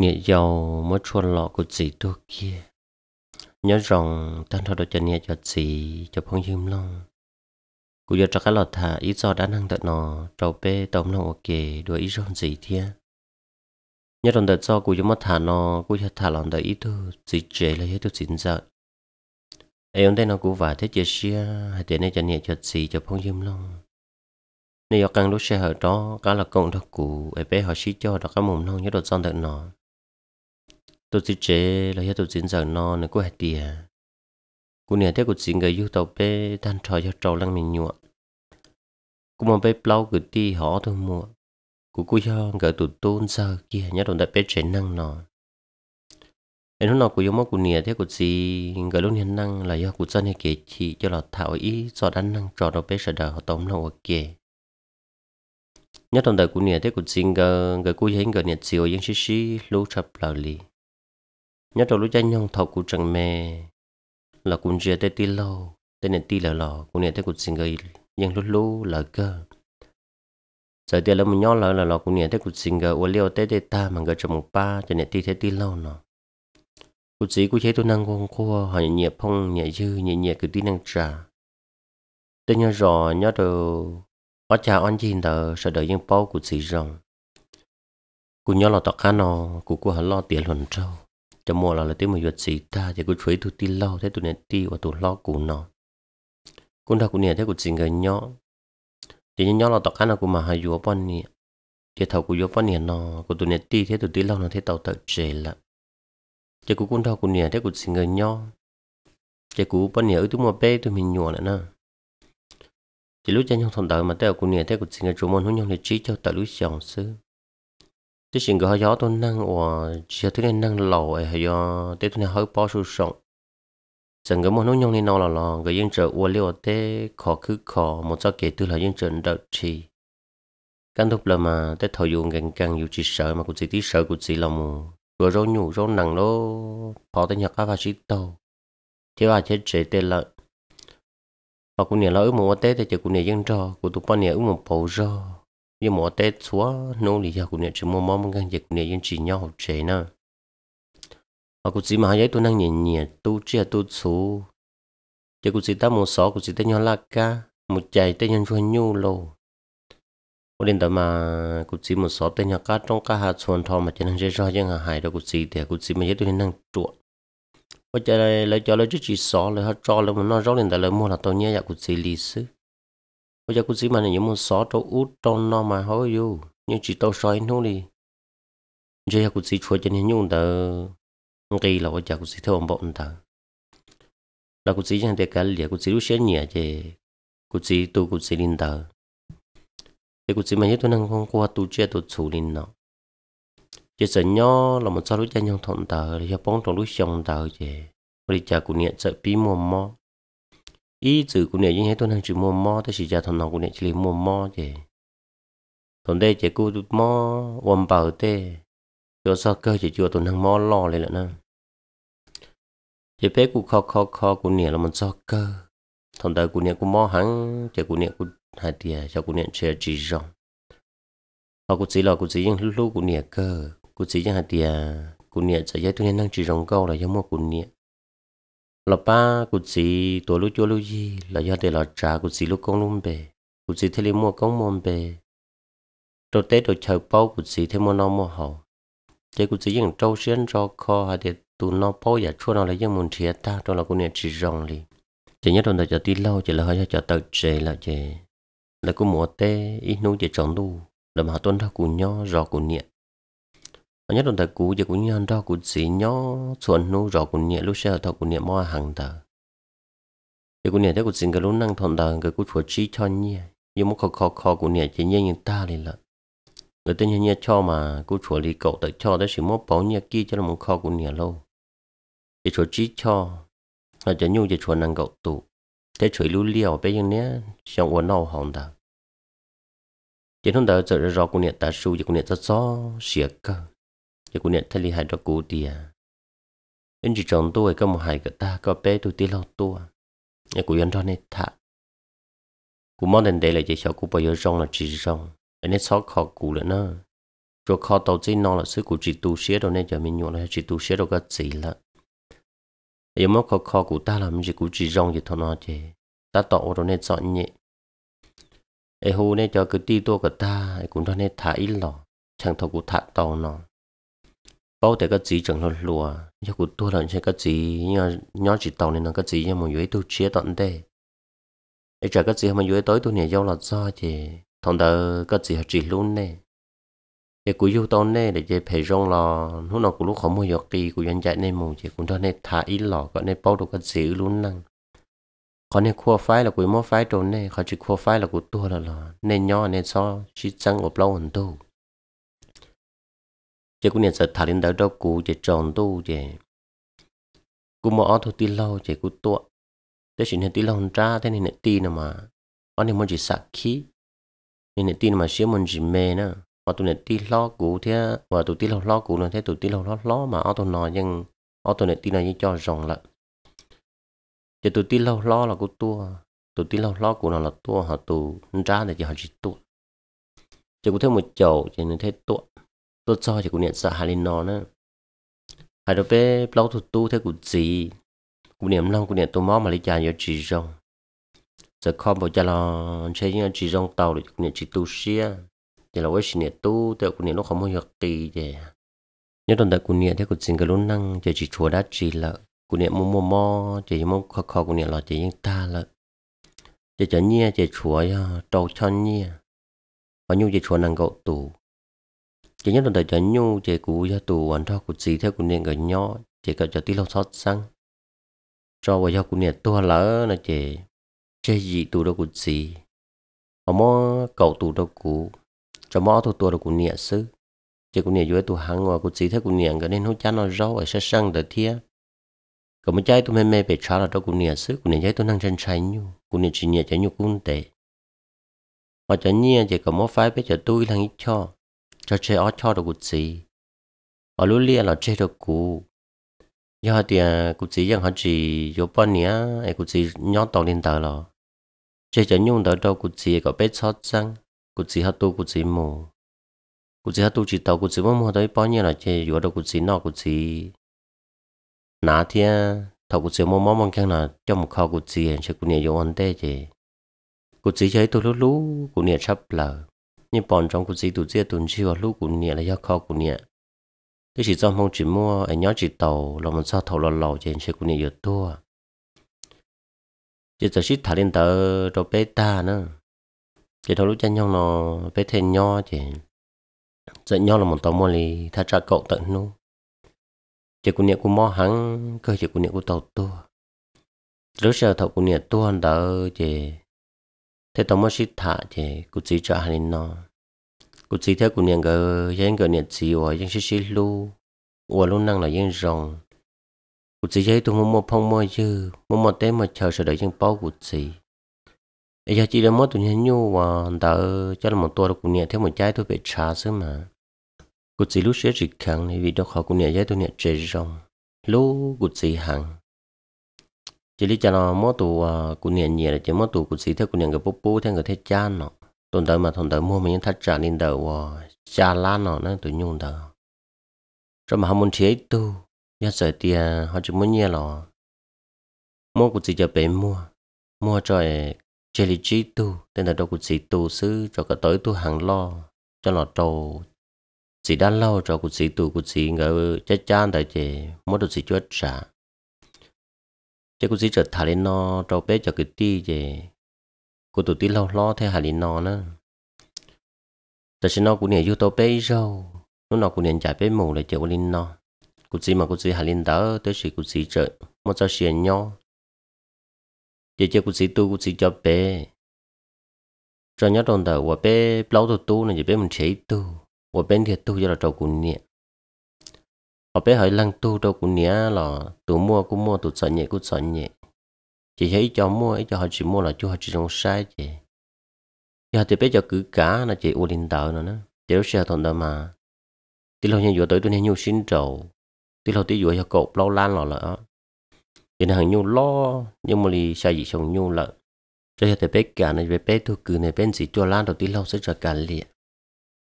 nghĩa giàu mới chua lọ của chị tôi kia nhớ rằng tan thọ đồ cho nhẹ cho chị cho phong dìm lòng cụ giờ cho cái lọt thả ít do đã năng tận nọ trầu bê tóm lòng ok đuổi ít rong gì thế nhớ rằng đợt do cụ giờ mất thả nọ cụ giờ thả lòng đợi ít thôi chị chế là hết tôi chính giận ai ông đây nó cũng vả thế chia xia, hay thế này cho nhẹ cho chị cho phong dìm lòng nếu càng lúc xe hở đó cá là cộng đặc cụ ai bé họ xí cho đó cá mồm non nhớ đợt do tận nọ tôi chỉ chế là hiện tôi chính giờ nó nó có hạt tiền cô nè thế cuộc chính người yêu tàu bé than trò cho trâu lăng mình nhuộm cô mong bé plau cứ đi họ thôi mua cô cô cho gỡ tụt tôn giờ kia nhớ đồng đại bé chế năng nó em nói nào cô yêu mong cô nè thế cuộc chỉ gỡ lúc hiện năng là do cô dân hay kể chị cho là thảo ý do đánh năng trò đầu bé sợ đời họ tống lâu ok, nhất đồng đại của nè thế cuộc xin gờ gờ cô hiến gờ nè chiều yên xí xí lú chập lờ lì nhớ đầu lúc cha nhong thọ cụ chẳng mẹ là cụ chia tê tê lâu tê nè tê là lò cụ nè tê cụ xin gây nhưng lúc lúc là cơ giờ tê là một nhon là là lò cụ nè tê cụ xin gây ô liêu tê tê ta mà gây trong một ba tê nè tê tê tê lâu nọ cụ chỉ cụ chế tôi năng con khô họ nhẹ phong nhẹ dư nhẹ nhẹ cứ tí năng trà tê nhớ rõ nhớ đầu ở cha anh chị đờ sợ đợi những bao cụ chỉ rồng cụ nhớ là tọt cá nọ cụ cụ hả lo tiền luận trâu จะมัวเราเลยที่มันหยุดสีตาจะกูช่วยทุตีเล่าแท้ตัวเนี่ยตีว่าตัวล้อกูนอกูถ้ากูเนี่ยแท้กูสิงเงินย่อจะย่อเราต่อขั้นกูมาหาอยู่ป้อนนี่จะเท่ากูอยู่ป้อนเนี่ยนอกูตัวเนี่ยตีแท้ตัวตีเล่าเนาะแท้เต่าเต่าเจละจะกูกูถ้ากูเนี่ยแท้กูสิงเงินย่อจะกูป้อนเนี่ยเออตัวมัวเป้ตัวมีหยัวน่ะนะจะรู้จะยังทำต่อมาแต่กูเนี่ยแท้กูสิงเงินจูมอนหุ่นยังเลยชี้เจ้าแต่รู้สองซื้อ chỉ xin gọi gió tôi năng của chỉ thứ này năng lẩu ấy do tết thứ này hơi bỏ sụt sọng cái món nấu nhông này nó là người dân chờ uo liu tê khó cứ khó một cho kể từ là dân chờ đợi trì căn thúc là mà tết thời dùng càng càng nhiều chỉ sợ mà cũng chỉ tí sợ cũng chỉ là mù rồi rau nhủ rau nặng nó bỏ tới nhật và chỉ tàu thế bà chết chế tê lợn họ cũng nhớ là ước một tết thì chỉ cũng nhớ dân trò của tụi con nhớ một bầu rau nhưng mà tết xóa nô lì giờ cũng nhận chỉ mua mắm mình gan dịch nhận yên chỉ nhau học chế nè họ cũng chỉ mà giấy tôi đang nhìn nhìn tu chia tu số chỉ cũng chỉ ta một số cũng chỉ ta nhau là ca một chạy ta nhân phân nhu lô ở đến đó mà cũng chỉ một số ta nhau cá trong cá hạt xuân thọ mà chỉ năng chơi chơi chứ hà hải đó cũng chỉ thì cũng chỉ mà giấy tôi năng chuột bây chơi lấy cho lấy chút chỉ số lấy hết cho lấy một nó rõ lên tại lấy mua là tôi nhớ dạ cũng chỉ lì xứ bây giờ cũng chỉ mà này những môn số trâu út trâu nó mà hỏi yêu nhưng chỉ tao soi nó đi giờ cũng chỉ chơi cho nên nhung tờ kỳ là bây giờ cũng chỉ theo ông bọn tờ là cũng chỉ chẳng thể cả liệt cũng chỉ lúc sáng nhẹ chứ cũng chỉ tôi cũng chỉ linh tờ thì cũng chỉ mà như tôi đang không qua tu chơi tôi chủ linh nó chỉ sợ nhỏ là một sao lúc chơi nhau thọn tờ thì bóng trong lúc xong tờ chứ bây giờ cũng niệm sợ pi mồm mò ý chữ của nè như tôi đang chữ mua mò tôi chỉ ra thằng nào của nè chỉ mua mò chứ thằng đây chỉ cô mò quầm bảo tê cho sao cơ chỉ chùa tôi đang mò lo lên nữa nè chỉ bé cô khó khó khó của nè là mình sao cơ thằng đây của nè của mò hẳn chỉ của nè của hai tia cho của nè chơi chỉ rong họ của chỉ là của chỉ những lúc của nè cơ của chỉ những hai tia của nè chỉ giải tôi nên đang chỉ rong câu là do mua của nè là ba cụ chỉ tổ lúc cho lúc gì là do để là cha cụ chỉ lúc con luôn bề cụ chỉ thế mua con mồm bề đồ tết đồ chờ bao cụ chỉ thế mua non mua hậu thế cụ chỉ những trâu xuyên cho kho hay để tụ nó bao giờ chua nó là những muốn chia ta trong là cụ này chỉ rong đi chỉ nhất là cho tí lâu chỉ là hơi cho tật chế là chế là cụ mua tê ít nấu chỉ tròn đủ là mà tuân theo cụ nho rõ cụ niệm anh nhất là cú giờ cũng nhận ra cũng chỉ nhỏ chuẩn nô rõ cũng nhẹ lúc xe thọ cũng nhẹ mua hàng tờ giờ cũng nhẹ thế cũng xin cái lúc năng thọn tờ cái cũng phải chi cho nhẹ nhưng mà khó khó khó cũng nhẹ chỉ nhẹ như ta liền lận người tên nhẹ cho mà cũng phải đi cậu tới cho tới chỉ mua bảo nhẹ kia cho là muốn khó cũng nhẹ lâu giờ phải chi cho là chỉ nhu giờ phải năng cậu tụ thế phải lưu liều bây giờ nhé xong uốn nâu hàng tờ chỉ thông tờ ra rõ cũng nhẹ ta su giờ cũng nhẹ rất rõ xỉa จะกูเนี่ยทะเลหายดอกกูเดียเอ็นจีจองตัวก็มหายกับตาก็เป้ตัวตีเราตัวเนี่ยกูยันทอนในถะกูมองเด่นเดเลยจะชอบกูไปเยอะจองละจีจองอันนี้ซอกคอกูเลยเนอะตัวคอตัวจีนอนละซื้อกูจีตูเสียตัวเนี่ยจะมีหนวดเลยจีตูเสียตัวก็จีละยังไม่คอคอกูตาละมันจะกูจีจองจะทอนอเจตาต่อตัวเนี่ยจอนเนี่ยไอ้หูเนี่ยจะกูตีตัวกับตาไอ้กูทอนในถะอีหล่อช่างทอกูถะตองนอน bao để cái gì nó lùa giờ cũng tôi lần chơi cái gì nhớ chỉ tàu nên là cái gì nhưng mà dưới tôi chia tận đây để trả cái gì mà dưới tối tôi nhảy giao là do thì thằng đó cái gì chỉ luôn nè giờ cũng yêu tao nè để chơi phải rong lò lúc nào cũng lúc khó mua giọt kỳ cũng dân chạy nên mù chỉ cũng cho nên thả ít lò gọi nên bao đồ cái gì luôn năng khó nên khua phái là cũng mua phái trốn nè khó chỉ khua phái là cũng tua là lò nên nhỏ so chỉ chăng ở lâu hơn tôi chỉ cũng nhận sự thả lên đỡ đâu cũ chỉ tròn tu chỉ cũng mở thôi tí lâu chỉ cũng tua thế chỉ nên tí lâu ra thế nên tí tin mà anh em muốn chỉ sạc khí nên tí tin mà xíu muốn chỉ mê nữa mà tụi nên tí lo cũ thế mà tụi tí lo lo cũ nữa thế tụi tí lâu lo lo mà anh tôi nói nhưng anh tôi nên tí như cho rồng lại chỉ tụi tí lo lo là của tu tụi tí lo lo của nó là tu họ tụi ra để chỉ họ chỉ tu chỉ cũng thêm một chậu chỉ nên thế tua lốt cho thì cũng niệm sợ hà lên nó nữa hai đứa bé lâu thuộc tu thế cũng gì cũng niệm long cũng niệm tôi mó mà lấy trà nhiều chỉ rong giờ con bảo cho là chơi những chỉ rong tàu thì cũng niệm chỉ tu xia thì là với chỉ niệm tu thì cũng niệm nó không có hiểu kỳ gì nhớ tuần tại cũng niệm thế cũng xin cái luôn năng chỉ chỉ chúa đã chỉ là cũng niệm mua mua mò chỉ mong khó khó cũng niệm là chỉ những ta là chỉ chỉ nhia chỉ chúa trâu chân nhia và nhung chỉ chúa năng cậu tù chỉ nhất là đợi cho nhu chế cú gia tù hoàn thọ của chị theo của niệm cái nhỏ chế cả cho tí lâu sót sang cho và do của niệm tua lỡ là chế chế gì tù đâu của chị họ mò cầu tù đâu cũ cho mò tù tù đâu của niệm sư chế của niệm dưới tù hàng ngoài của chị theo của niệm cái nên hỗ chán nó rau ở sát sang đời thia còn mới trái tu mê mê bị trả là đâu của niệm sư của niệm trái tu năng chân trái nhu của niệm chỉ niệm trái nhu cũng tệ mà trái niệm chỉ có mò phái bây cho tôi là ít cho cho chơi ở cho được cuộc gì ở lúc lia là chơi được cũ, giờ thì cuộc gì rằng họ chỉ có bao nhiêu ấy cuộc gì nhón tàu lên tàu rồi chơi cho nhung tàu đâu cuộc gì có biết sót răng cuộc gì họ tu cuộc gì mù cuộc gì họ tu chỉ tàu cuộc gì mà mua tới bao nhiêu là chơi vừa đâu cuộc gì nọ cuộc gì nã thì thầu cuộc gì mua món mong khen là cho một kho cuộc gì chơi cuộc này dùng ăn tê chứ cuộc gì chơi tôi lú lú cuộc này sắp lờ nhưng bọn trong cuộc gì tụ chia tuần chi và lúc của niệm là do kho của niệm cái chỉ trong mong chỉ mua ở nhớ chỉ tàu là một sao thầu là lò trên xe của niệm giờ tua chỉ giờ xít thả lên tờ rồi bé ta nữa chỉ thầu lúc chân nhau nó bé thêm nho chỉ dẫn nhau là một tàu mua lì tha trả cậu tận luôn chỉ của niệm của mò hắn cơ chỉ của niệm của tàu tua lúc giờ thầu của nhẹ tua đỡ chỉ thế tao mới xịt thả thì cụ chỉ cho hắn nó cụ chỉ theo cụ niệm cái những cái niệm chỉ hoài những xịt xịt lu và luôn năng là những rồng cụ chỉ thấy tụi mua mua phong mua chứ mua mua té mà chờ sợ đợi những bao cụ chỉ ấy giờ chỉ là mỗi tụi nhân nhu và đã cho là một tua cụ niệm theo một trái thôi phải trả xứ mà cụ chỉ lúc sẽ chỉ khẳng vì đó khó cụ niệm trái tụi niệm chế rồng lúc cụ chỉ hàng chỉ lý cho nó mỗi tụ của niệm nhẹ là chỉ mỗi tụ của sĩ thế của niệm cái bố bố theo người thế cha nó tồn tại mà tồn tại mua mình thắt trả nên đầu cha à, lan nó nó tụi nhung đầu rồi mà họ muốn chế tu nhà sợ tiền họ chỉ muốn nhẹ là mua của sĩ cho bé mua mua cho à, chỉ lý trí tu tên là đâu của sĩ tu sư cho cả tới tu hàng lo cho nó trâu sĩ đã lâu cho của sĩ tu của sĩ ngỡ cha cha tại chỉ mỗi đồ sĩ chúa trả chứ cũng chỉ trở thả lên nó trâu bé cho cái ti về cô tổ tí lâu lo thế hà lên nó nữa ta xin nó cũng nhảy vô tàu bé rồi nó nó cũng nhảy chạy bé mù để chịu lên nó cô chỉ mà cô chỉ hà lên đó tới sự cô chỉ trợ một sao xiên nhau giờ chơi cô chỉ tu cô chỉ cho bé cho nhớ đồng đầu và bé lâu tu tu này thì bé mình chế tu và bên thiệt tu cho là trâu cũng nhẹ ở bé hỏi lăng tu đâu cũng nhớ là tụ mua cũng mua tụ sợ nhẹ cũng sợ nhẹ chỉ thấy cho mua ấy cho họ chỉ mua là chú họ chỉ trong sai chị giờ thì bé cho cứ cá là chị u linh tờ nữa nó chỉ lúc xe thằng đó mà tí lâu nhanh vừa tới tôi nhanh nhu xin trầu tí lâu tí vừa cho cột lâu lan lọ lỡ thì hàng nhu lo nhưng mà thì sai gì xong nhu lợ cho giờ thì bé cả này bé bé tôi cứ này bên gì cho lan đầu tí lâu sẽ cho cả liệt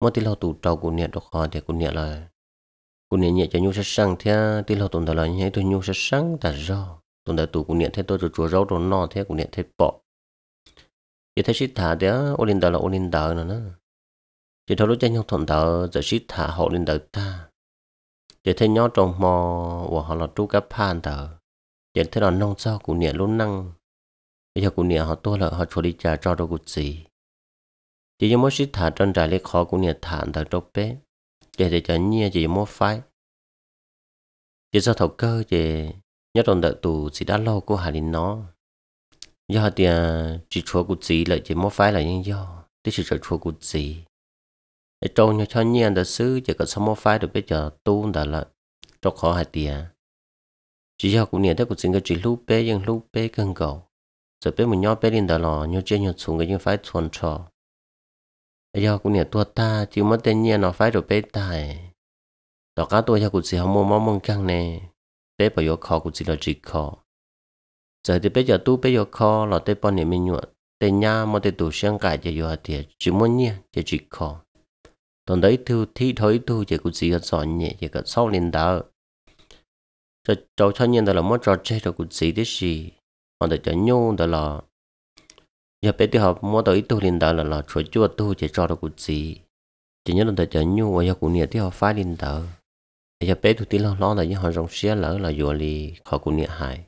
mỗi tí lâu tụ trầu của nhẹ đọc họ thì của nhẹ là cũng nên nhẹ cho nhu sắc sang thế tí lâu tồn tại là nhẹ tôi nhu sắc sang ta rau tồn tại tù cũng nhẹ thế tôi rồi chùa rau rồi no thế cũng nhẹ thế bỏ chỉ thấy sĩ thả thế ô linh đạo là ô linh đạo nữa nè chỉ thấy lúc cho nhau thuận đạo giờ sĩ thả họ linh đạo ta chỉ thấy nhau trồng mò và họ là trú cá pan đạo chỉ thấy là nông sao cũng nhẹ luôn năng bây giờ cũng nhẹ họ tôi là họ chùa đi trà cho đâu cũng gì chỉ như mỗi sĩ thả trơn trải lấy khó cũng nhẹ thả đạo trâu bé về để chấn như chỉ mua phái chỉ do thầu cơ về nhớ đòn đợi tù chỉ đã lâu của hà linh nó do thì à, chỉ chúa của chị lại chỉ mua phái là nhưng do tức chỉ trời chúa của chị để trâu nhau cho nhiên đã xứ chỉ có sống mua phái được bây giờ tu đã là cho khó hai tiền chỉ do cũng niệm thế của chính cái chỉ lúc bé nhưng lúc bé cần cầu rồi bé một nhau bé lên đã lò nhau chơi nhau xuống cái những phái thuần trò giờ cũng nhiệt tua ta chứ mất tên nhiên nó phải rồi bê tài đó cá tôi cho cụ chỉ hông mua mông căng nè tế bảo yêu khó cụ chỉ là chỉ khó giờ thì bây giờ tu bây giờ khó là tế bao nhiêu mình nhuận tế nhà mà tế tủ sáng cải chỉ yêu thì chỉ muốn nhiên chỉ chỉ khó tuần đấy thu thi thối thu chỉ cụ chỉ có sọn nhẹ chỉ có sau lên đó cho cháu cho nhiên đó là mất trò chơi rồi cụ chỉ thế gì mà để cho nhau đó là giờ bé đi học mua tới tu linh đó là là chỗ chùa tu chỉ cho được cái gì chỉ nhớ là chợ nhu ở giờ cũng nhiều thì họ phá liền đó giờ bé tu tí lo lo là những họ rong xe lỡ là vừa lì họ cũng nhiều hại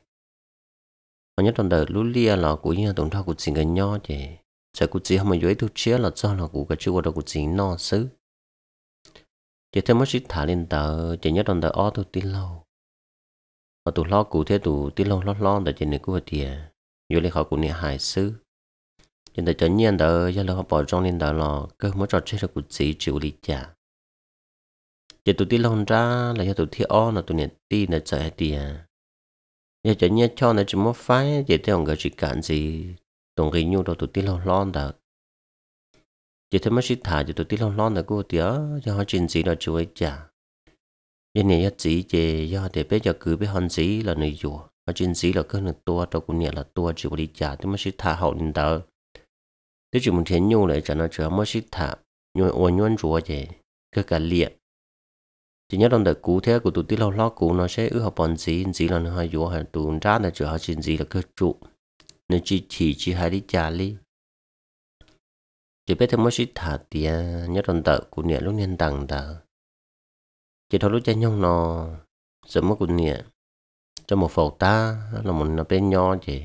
họ nhớ là lú lia là cũng như tổng thao cuộc gì gần nhau chỉ sợ cuộc gì không mà dưới tu chia là do là cuộc cái chùa đó cuộc gì no xứ chỉ thêm mất sức thả lên tờ chỉ nhớ đồng tờ o tu tí lâu mà tụ lo cụ thế tụ tí lâu lo lo tờ chỉ này của tiề vô lấy họ cũng này hài sư hiện tại chẳng nhiên đó giờ là bỏ trong lên đó là cơ mới trò chơi là của chỉ chịu lý trả giờ tụi đi lon ra là giờ tụi thi o là tụi này đi là sợ hết đi à giờ chẳng nhiên cho là chỉ mất phái giờ thì ông gửi chỉ cản gì tổng ghi nhu đó tụi đi lon lon được. giờ thì mới chỉ thả giờ tụi đi lon lon đó cô tía giờ họ chuyện gì là chịu lý trả giờ này giờ chỉ về giờ để bây giờ cứ biết hòn gì là nơi chùa, họ chuyện gì là cơ là tua đâu cũng nhẹ là tua chịu lý trả thì mới chỉ thả họ nên đó cả cho nó thả nhu liệt chỉ nhớ rằng được cụ thế của tụi tí lâu lo cụ nó sẽ ước học bằng gì gì là nó hay vô hay tụi ra là chờ học xin gì là cơ trụ nên chỉ chỉ chỉ hai đi chả lý chỉ biết thêm mới sĩ thả thì nhớ rằng tợ cụ nhẹ lúc nên tặng tờ chỉ thôi lúc chơi nhông nó sớm mất cụ nhẹ cho một phẩu ta là một nó bên nho chỉ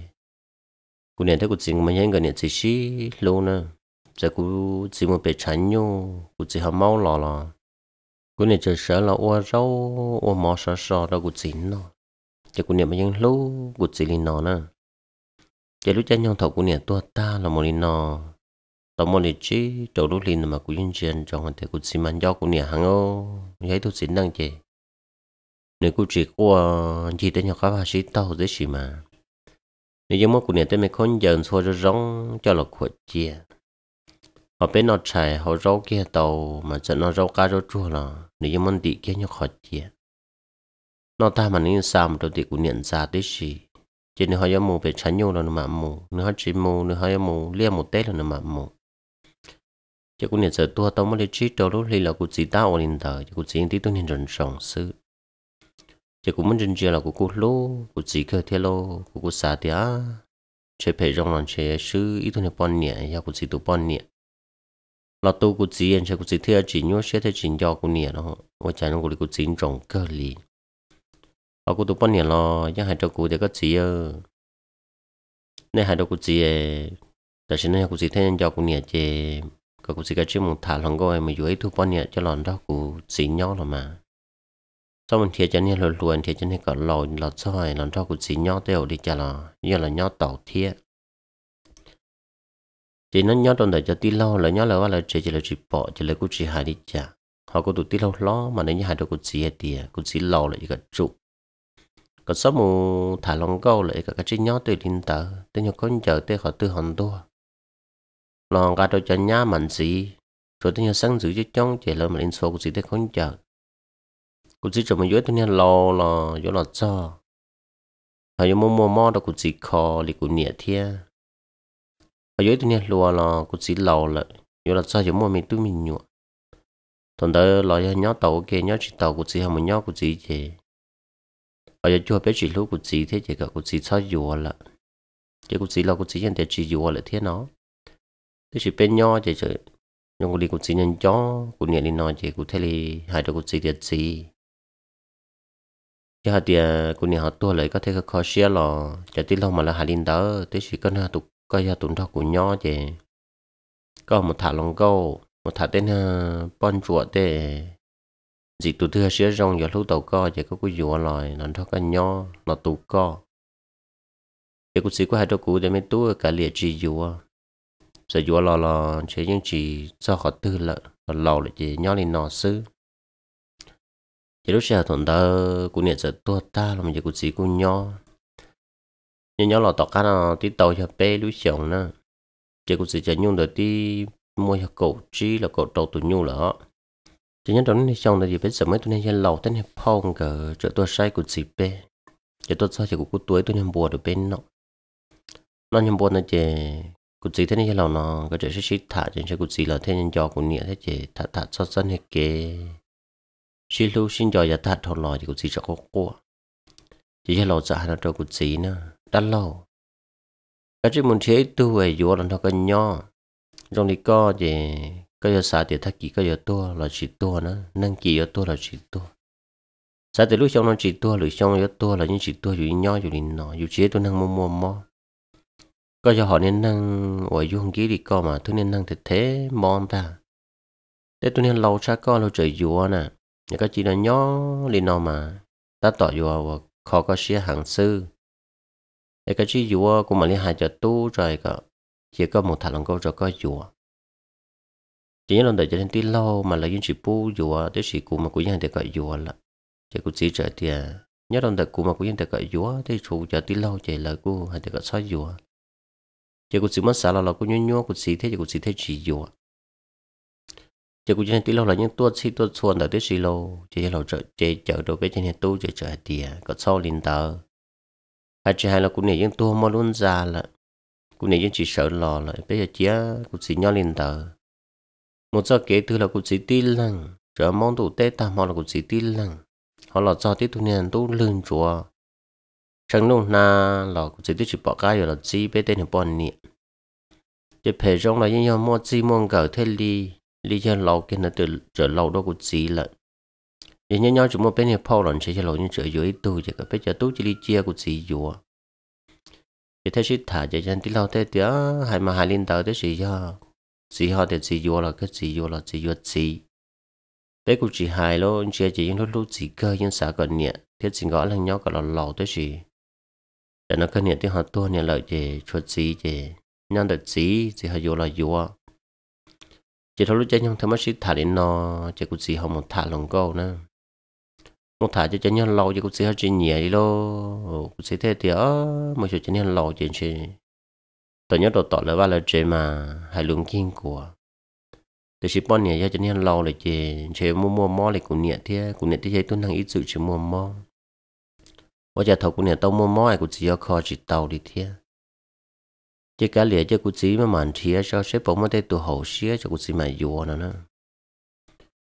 cú nè thấy cú chỉ mà nhảy cái nè chỉ xí lâu nè giờ cú chỉ một bị chán nhau cú chỉ hàm máu lò lò cú nè chờ sợ là ô rau ô mỏ sợ sợ đó cú chỉ nó giờ cú nè mà nhảy lâu cú chỉ lên nó nè giờ lúc chơi nhau thầu cú nè tua ta là một lên nó tao một lên chỉ đầu lúc lên mà cú yên chuyện trong hoàn thể cú chỉ mang do cú nè hàng ô nhảy tôi chỉ năng chơi nếu cú chỉ qua chỉ để nhau các bác sĩ tao dễ gì mà nếu như giống cụ niệm tới mấy con dần xua cho rong cho là khuất chia họ bên nó chạy họ rau kia tàu mà trận nó rau cá rau chua là nếu như muốn tị kia nhóc khó chia nó ta mà nên sao mà đầu tị của niệm ra tới gì chỉ nếu họ giống mù về chán nhau là nó mà mù nếu họ chỉ mù nếu họ giống mù liên một tết là nó mà mù chỉ cụ niệm giờ tua tao mới đi chỉ trâu lúc lì là cụ chỉ tao ở lên tờ cụ cũng chỉ tí tôi nhìn rần ròng sư chỉ cũng muốn chân chia là của cô lô của chỉ cơ thế lô của cô xả thì á chế phải trong lòng chế sư ít thôi nhập bọn nhẹ ya của chỉ tụ bọn nhẹ là tu của chỉ anh chế của chỉ thế chỉ nhớ sẽ thế chỉ do của nhẹ đó và chả nó của của chỉ trồng cơ lì ở của tụ bọn nhẹ lo ya hai trâu của để có chỉ ơ nên hai đầu của chỉ tại sao nên của chỉ thế do của nhẹ chế có của chỉ cái chuyện một thả lòng coi mà dưới thu bọn nhẹ cho lòng đó của chỉ nhau là mà sau mình thiệt cho nên là luồn thiệt cho nên cả lò lò soi lò cho cụ xí nhau tiêu đi chả là như là nhau tàu thiệt chỉ nó nhau trong đời cho tí lâu là nhau là chỉ chỉ là chỉ bỏ chỉ là cũng chỉ hại đi chả họ có tụt tí lâu lo mà nếu như hại được cũng chỉ hết tiệt cũng chỉ lò lại cả trụ còn số mù thả lòng câu lại cả cái chỉ nhau từ linh tờ từ nhau con chờ tới họ từ hòn tua lòng cả đôi chân nhá mạnh gì rồi từ nhau sáng giữ cho trong chỉ là mình số cũng chỉ tới con chờ cụ chỉ cho mình dưới tôi nha lo là dưới là cho họ dưới mua mua mò đó cụ chỉ khó thì cụ nhẹ thia họ dưới tôi nha lo là cụ chỉ lo lại dưới là cho dưới mua mình tôi mình nhụa tuần đó lo cho nhớ tàu kia nhớ chỉ tàu cụ chỉ hầm mình nhớ cụ chỉ gì, họ dưới chưa biết chỉ lúc cụ chỉ thế chỉ cả cụ chỉ cho dùa lại chỉ cụ chỉ là cụ chỉ nhân để chỉ dùa lại thế nó thế chỉ bên nhau chỉ chơi nhưng cụ đi cụ chỉ nhân cho cụ nhẹ đi nói chỉ cụ thế thì hai đứa cụ chỉ thiệt gì chứ họ thì à, cô này họ tua lại có thể khó xia lò cho tí lâu mà là hà linh đó tí chỉ có nó tụt coi ra tụt thọ của nhỏ chứ có một thả lòng câu một thả tên à, bon chuột tê dị tụt thưa xia rong giờ lúc tàu co chỉ có cô dùa lòi nó thọ cái nhỏ nó tụt co chỉ cô sĩ có hai đứa cũ để mấy tú cả liệt chỉ dùa giờ dùa lò lò chế những chỉ cho họ tư lợ lò lại chỉ nhỏ lên nọ xứ chỉ lúc xưa thuận ta cũng nhận ra tua ta là mình cũng chỉ cũng nhỏ nhưng nhỏ là tọt cái nào tí tàu cho bé lúc chồng nữa chỉ cũng chỉ cho nhung được tí mua cho cậu chi là cậu đầu tụi nhung là chỉ nhớ đó nên chồng là gì biết sớm mấy tụi nên lầu tên hẹp phong cả chỗ tôi sai của chỉ bé chỉ tôi sai chỉ cũng tuổi tôi nhầm bùa được bên nó nó nhầm bùa nó chỉ cũng chỉ thế này nên lầu nó cái chỗ sẽ thả trên sẽ cũng chỉ là thế nhân cho cũng nhẹ thế chỉ thả thả cho dân hết kia chỉ lưu xin cho giờ thật thôi lo thì cũng chỉ cho có cô chỉ cho lo trả nó cho cũng chỉ nữa đã lâu cái chuyện muốn chế tu về vô là nó cái nhỏ trong đi co thì có giờ xả thì thắc kỳ có giờ tua là chỉ tua nữa nâng kỳ giờ tua là chỉ tua xả thì lúc trong nó chỉ tua lúc trong giờ tua là những chỉ tua dù nhỏ dù đình nọ dù chế tu nâng mua mua mua có giờ họ nên nâng ở vô không kỹ đi co mà tôi nên nâng thực thế mong ta để tôi nên lâu xa co lâu trời vua nè nhà có chỉ là nhỏ lì nó mà ta tỏ dù à, khó có xe hàng sư nhà có chỉ dù à, cũng mà liên hệ cho tu rồi cả chỉ có một thằng lòng câu rồi có dù à. chỉ nhớ lần đầu cho nên tí lâu mà là những chỉ bu dù tới chỉ cụ mà cũng nhận được gọi dù là chỉ cũng chỉ trở tiền nhớ lần đầu cụ mà cũng nhận được gọi dù tới chủ trở tí lâu chỉ là cụ hay được gọi sao dù chỉ cũng chỉ mất xả là là cũng nhớ nhớ cũng chỉ thế chỉ cũng chỉ thế chỉ dù chỉ cũng trên tí lâu là những tuột xí tuột xuân tới xí lâu chỉ chỉ lâu chợ chỉ chợ đồ bé trên tu chỉ chợ tiề có sau liền tờ hai chị hai là cũng này những tu mà luôn già là cũng này những chỉ sợ lò là bây giờ chia cũng xí nhau liền tờ một số kế thứ là cũng xí tí lăng chợ mong tụ tê ta mà là cũng xí tí lăng họ là do tí tu nền tu lương chùa chẳng nung na là cũng xí tí chỉ bỏ cái rồi là chi bên tên là bọn niệm chỉ phải trong là những nhau mua chi mua gạo thế li lý do lâu cái nó từ trở lâu đó cũng gì là giờ nhau nhau chúng một bên hiệp phao lần sẽ lâu nhưng trở dưới tu chỉ có bây giờ tu chỉ lý chia cũng gì vừa giờ thấy sự thả giờ dân tí lâu thế tía hai mà hai linh tàu thế sĩ do sĩ họ thì sĩ vừa là cái sĩ vừa là sĩ vừa sĩ bé cũng chỉ hai lô chia chỉ những lúc lúc chỉ cơ những xã còn nhẹ thế chỉ gọi là nhau cả là lâu thế gì, để nó cái nhẹ thì họ tua nhẹ lợi gì cho chuột gì về nhân đợt gì thì họ vừa là vừa chỉ thôi lúc chơi nhung thằng mất thả đến nó chơi cũng gì không một thả lòng câu nữa một thả cho chơi nhung lâu chơi cũng gì hết chuyện nhẹ đi lo, cũng gì thế thì ở một số chơi nhung lâu chuyện gì tôi nhớ đồ tỏ là ba là chơi mà hai lượng kinh của từ chỉ bọn nhẹ cho chơi nhung lâu là chơi chơi mua mua mò lại cũng nhẹ thế cũng nhẹ thế tôi đang ít sự chơi mua mò bây giờ thầu cũng nhẹ tao mua mò ai cũng chỉ học kho chỉ tàu đi thế chỉ cả lẽ cho cụ sĩ mà màn thía cho sẽ bỗng mà thấy tụ hậu xía cho cụ sĩ mà vô nữa nè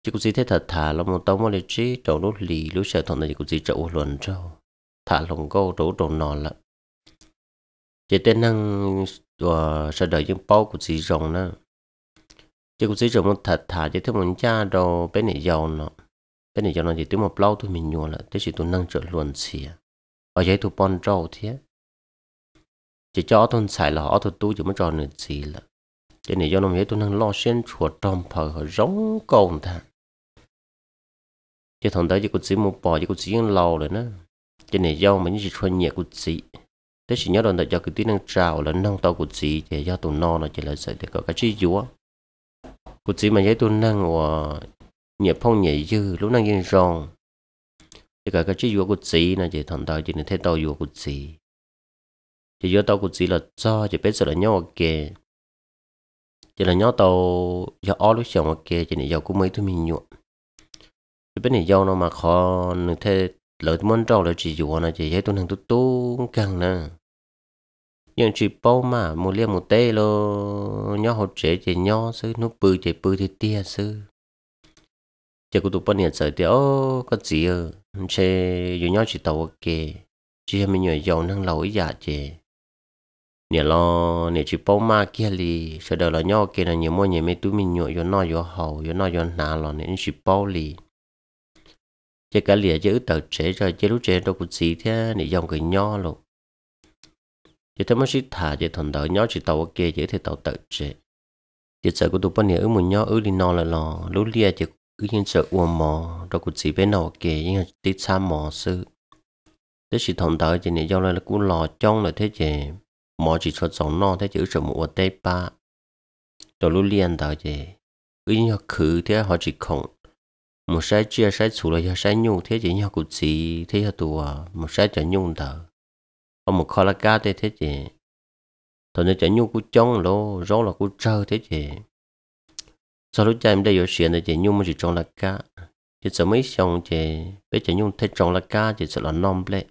chỉ cụ chỉ thấy thật thà lắm một tông mà để chỉ trộn nút lì lúc sợ thằng này cụ sĩ trộn luận trâu thà lòng câu đổ trộn nọ lắm chỉ tên năng và ờ, sợ đợi những bao cụ sĩ rồng nè chỉ cụ sĩ rồng một thật thà chỉ thấy một cha đồ bên này giàu nọ bên này giàu nọ chỉ tiếng một lâu thôi mình nhua là thế chỉ tụ năng trộn luận xía ở dưới tụ bon trâu thế chỉ cho tôi xài là họ thôn tú chỉ mới cho nửa gì là cho nên do nó vậy tôi đang lo xuyên chuột trong phở họ giống cồn ta chứ thằng tới chỉ có chỉ một bò chỉ có chỉ lâu rồi nữa cho nên do mình chỉ thuần nhẹ của chỉ thế chỉ nhớ đoàn tại cho cái tiếng năng trào là năng tao của chỉ thì do tụi non là chỉ là sợi để có cái chi chúa của chỉ mà giấy tôi năng của nhẹ phong nhẹ dư lúc năng yên rong thì cả cái chi chúa của chỉ là chỉ thằng tới chỉ nên thấy tao chúa của chỉ thì do tao cũng chỉ là cho chỉ biết sợ là nhau kề chỉ là nhau tao do ó lúc chồng ok chỉ này giàu cũng mấy thứ mình nhuộm chỉ biết này giàu nó mà khó nên thế lợi món trâu lợi chỉ dụ nó chỉ thấy tuần hàng tu tu càng nè nhưng chỉ bao mà một liêm một tê lo nhau hột trẻ chỉ nhau sư nó bự chỉ bự thì tia sư chỉ có tụi bọn hiện sợ thì ô có gì ờ chế dù nhau chỉ tàu kề chỉ mình nhờ giàu năng lâu già dạ chế nè lo nè chỉ bao ma kia li sợ đầu là nhau kia là nhiều mua nhiều mấy túi mình nhồi cho nó cho hậu cho nó cho nà lo nè chỉ bao li chỉ cả lìa chỉ tờ trẻ rồi chỉ lúc trẻ đâu cũng gì thế nè dòng cái nhau luôn chỉ thấy mấy sĩ thả chỉ thằng đầu nhau chỉ tàu kia chỉ thấy tàu tờ trẻ chỉ sợ của tụi bọn nè ứ một nhau ứ đi nó là lo lúc lìa chỉ cứ nhìn sợ uổng mò đâu cũng gì bên nào kia nhưng tít xa mò sư thế sĩ thằng đầu chỉ nè dòng là cũng lò trong là thế chứ mò chỉ cho sống nó thế chữ sống một tây ba tôi lúc liền đó chứ cứ nhau khứ thế à, họ chỉ không một sai chia sai chủ là sai nhung thế chỉ nhau cũng chỉ thế là tù à, một sai chả nhung đó ở một kho là cá thế thế chứ thôi nên chả nhung cũng trông lô rõ là cũng trơ thế chứ sau lúc cha em đây 有 chuyện là chỉ nhung mới chỉ trông là cá chỉ sợ mấy xong chứ bây chả nhung thế trông là cá chỉ sợ là non lệ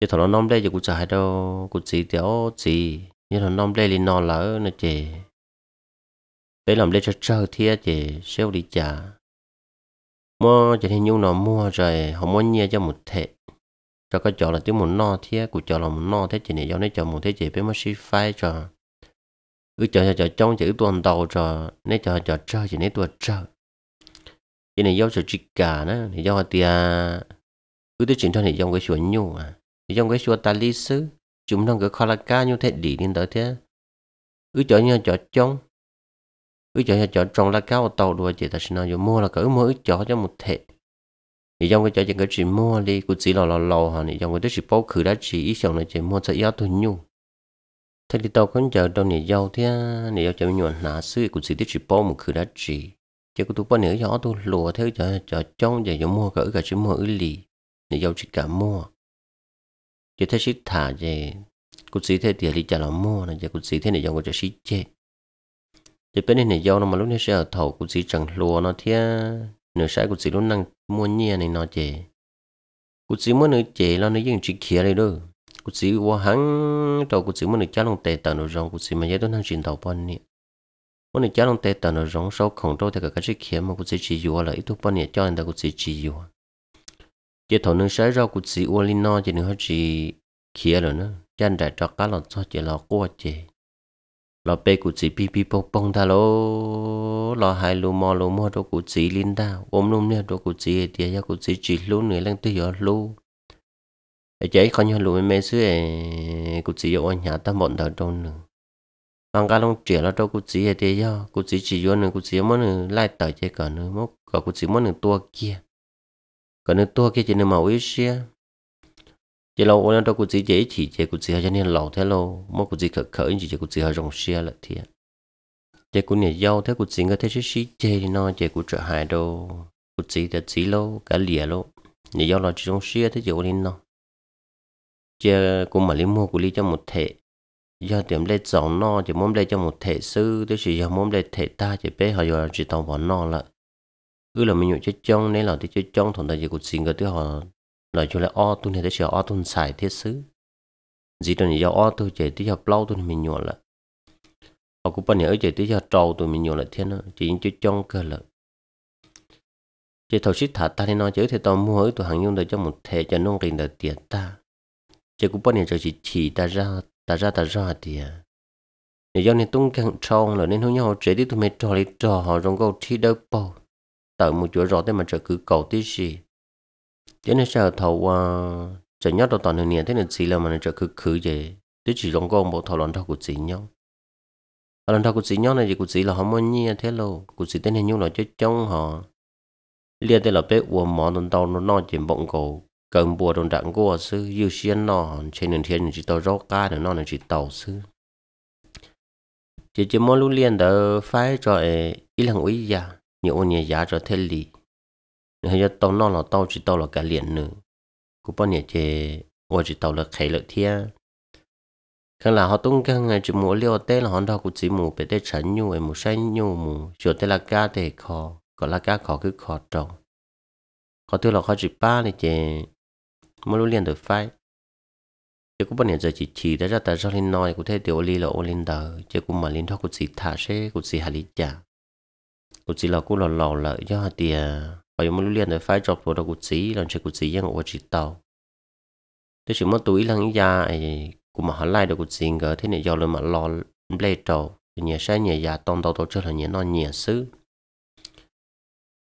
như thằng nó nôm đây giờ cũng chả đâu cũng chỉ tiểu chỉ như thằng nôm đây thì non lỡ nữa chị bé làm đây cho chơi thia chị xéo đi chả mua chị thì nhung nó mua rồi họ muốn nhia cho một thệ cho cái chọn là tiếng một no thia cũng chọn là một no thế chị này do nó chọn một thế chị bé mất xí phai cho cứ chờ chọn trong chữ tuần đầu cho nếu chọn chờ trơ chị nếu tuần trơ chị này do sợ chị cả nữa thì do tiền cứ tới chuyện cho thì do cái chuyện nhu à trong cái chùa ta lý sư chúng đang cái khó là ca như thế đi đến tới thế ứ cho nhau cho trong ứ cho nhau cho trong là cao tàu đùa chỉ ta xin nói mua là cỡ mua ứ cho cho một thể thì trong cái chỗ chỉ cái chỉ mua đi cũng chỉ lò lò lò hả thì trong cái đó chỉ bao khử đã chỉ ít xong là chỉ mua sẽ yếu thôi nhung thế thì tao con chờ đâu này giàu thế nè giàu chờ mình nhuận nã sư cũng chỉ đi chỉ bao một khử đã chỉ chỉ có tụi bao nữa gió tôi lùa thế cho chỗ trong giờ mua cỡ cả chỉ mua ứ lì nè giàu chỉ cả mua chỉ thấy sĩ thả về cũng sĩ thấy thì đi trả là mua này giờ cũng sĩ thấy này dòng cũng chỉ sĩ chết, thì bên này dòng nó mà lúc này sẽ ở thầu cũng sĩ chẳng lúa nó thế nửa sai cũng sĩ luôn năng mua nhia này nó chê cũng sĩ muốn nửa chê là nửa dân chỉ kia này đâu cũng sĩ qua hắn tàu cũng sĩ muốn nửa trả lòng tệ tận rồi rong cũng sĩ mà giờ tôi năng chuyển tàu bao này muốn nửa trả lòng tệ tận rồi rong sau khổng trâu thì cả cái chỉ kia mà cũng sĩ chỉ dùa là ít thuốc bao này cho nên ta cũng sĩ chỉ dùa chỉ thổ nương sấy rau của chị Olino chỉ hơi chỉ kia rồi nữa chân đại cho cá lọt cho chỉ lò cua chỉ lò bê của chị pi pi bông bông tha lô lò hai lù mò lù mò đồ của chị linh đa ôm lùm nè đồ của chị thì ya của chị chỉ lú lăng lên tới giờ lú chế không nhớ lù mẹ xưa của chị ở nhà ta bọn thằng đâu nữa mang cá lông trẻ là đâu của chị thì ya của chị chỉ vô nữa của chị muốn lại tới chế cả nữa mốc cả của chị muốn nữa tua kia còn nếu tôi kia chỉ nên mạo ít xia chỉ lâu ôn đâu cũng chỉ dễ chỉ chỉ cũng chỉ hơi cho nên lâu thế lâu mà cũng chỉ khởi khởi chỉ chỉ cũng chỉ hơi rong xia là thiệt chỉ cũng nhảy dâu thế cũng chỉ người thế chỉ xí chê nó chỉ cũng trở hại đâu cũng chỉ là chỉ lâu cả lìa lâu nhảy dâu là chỉ rong xia thế chỉ ôn nên nó chỉ cũng mà lấy mua cũng lấy cho một thể giờ tiệm lấy dòng nó chỉ muốn lấy cho một thể sư thế chỉ giờ muốn lấy thể ta chỉ bé họ giờ chỉ tao bỏ nó là cứ là mình nhụ chơi chong nên là thì chơi chong thằng đại gì cũng xin cái thứ họ là cho là o tuần này tới chiều o tuần xài thiết xứ gì tuần này do o tôi chạy tới giờ lâu tuần mình nhụ là họ cũng bên này ở chạy tới giờ trâu tụi mình nhụ là thế nữa chỉ chơi chong cơ là chỉ thầu xích thả ta thì nói chứ thì tao mua ấy tụi hàng nhung để cho một thẻ cho nông kinh được tiền ta chỉ cũng bên này chỉ chỉ ta ra ta ra ta ra thì nếu do này tung càng trâu là nên hôm nhau chế đi tụi mình trò lấy trò họ trong câu thi đâu bao tờ một chỗ rõ thế mà trời cứ cầu tí gì thế nên sao thầu uh, à, trở nhát đầu toàn hơn nè thế nên chỉ là mà trời cứ khử vậy thế chỉ lòng con bộ thầu lần thầu của chỉ nhau ở à, lần thầu của chỉ nhau này thì của chỉ là họ muốn nhia thế lâu của chỉ tên hình như là chơi trong họ liền tên là bé uống mỏ đồng tàu nó no chuyện bọng cổ cần bùa đồng đặng của sư yêu xuyên nó trên nền thiên chỉ tàu rau ca để nó là chỉ tàu sư chỉ chỉ mỗi lúc liền đỡ phái cho ý là quý già nhiều ô nhẹ giá cho thế lì hay giờ tao nó là tao chỉ tao là cả liền nữa cũng bao nhiêu chế ô chỉ tao là khấy lợi thia khăn là họ tung cái ngày mua liều tê là họ đâu cũng chỉ mua bé tê chấn nhu em mua xanh nhu mua chỗ tê là cá tê khó có là cá cứ khó trồng khó thứ là khó chỉ ba này chế mua lúc liền phai chứ bao nhiêu giờ chỉ chỉ đã ra tại sao lên nói cũng thấy tiểu ly là ô lên đời chứ đó cũng chỉ thả xe cũng chỉ hà chả cụ chỉ là cụ lò lò lợi cho thì họ dùng lưu liên để phái chọc vào đó cụ chỉ làm cho cụ chỉ giang của chỉ tàu thế chỉ mất túi lăng ya ấy cụ mà họ lại được cụ chỉ ngờ thế này do lời mà lò lê trầu nhà sai nhà già tông tàu tàu chơi là nhà non nhà xứ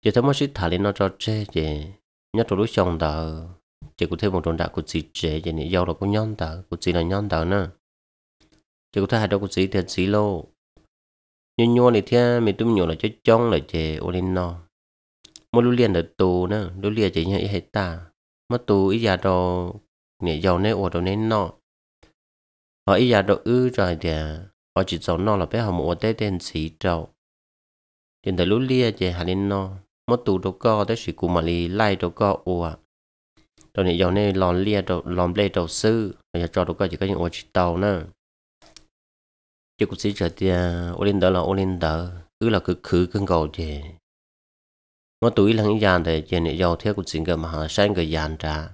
chỉ thấy mất sĩ thả lên nó cho chơi về nhất rồi lúc chồng tờ chỉ cụ thêm một đồn đạo cụ chỉ chế vậy này do là cụ nhon tờ cụ chỉ là nhon tờ nữa chỉ cụ thể hai đôi cụ chỉ thiệt xí lâu nhô nhô này thia mình tum nhô là cho trong là chè ô lên no mà lưu liền là tù nữa lưu liền chỉ như hết ta mà tù ý giờ đồ nè giàu nè ô đồ nè nó họ ý giờ đồ ư rồi thì họ chỉ giàu nó là bé họ mua té tên sĩ trâu tiền tài lưu liền chè hà lên no mà tù đồ co tới sự cụ mà lì lại đồ co ô à đồ nè giàu nè lòn liền đồ lòn lê đồ sư rồi cho đồ co chỉ có những ô chỉ tàu nữa chỉ cũng chỉ trở thì ô lên đó là ô lên đó cứ là cứ khứ cưng cầu thì ngó túi lăng dàn thì chỉ này giàu theo cũng chỉ cái mà họ sang cái dàn ra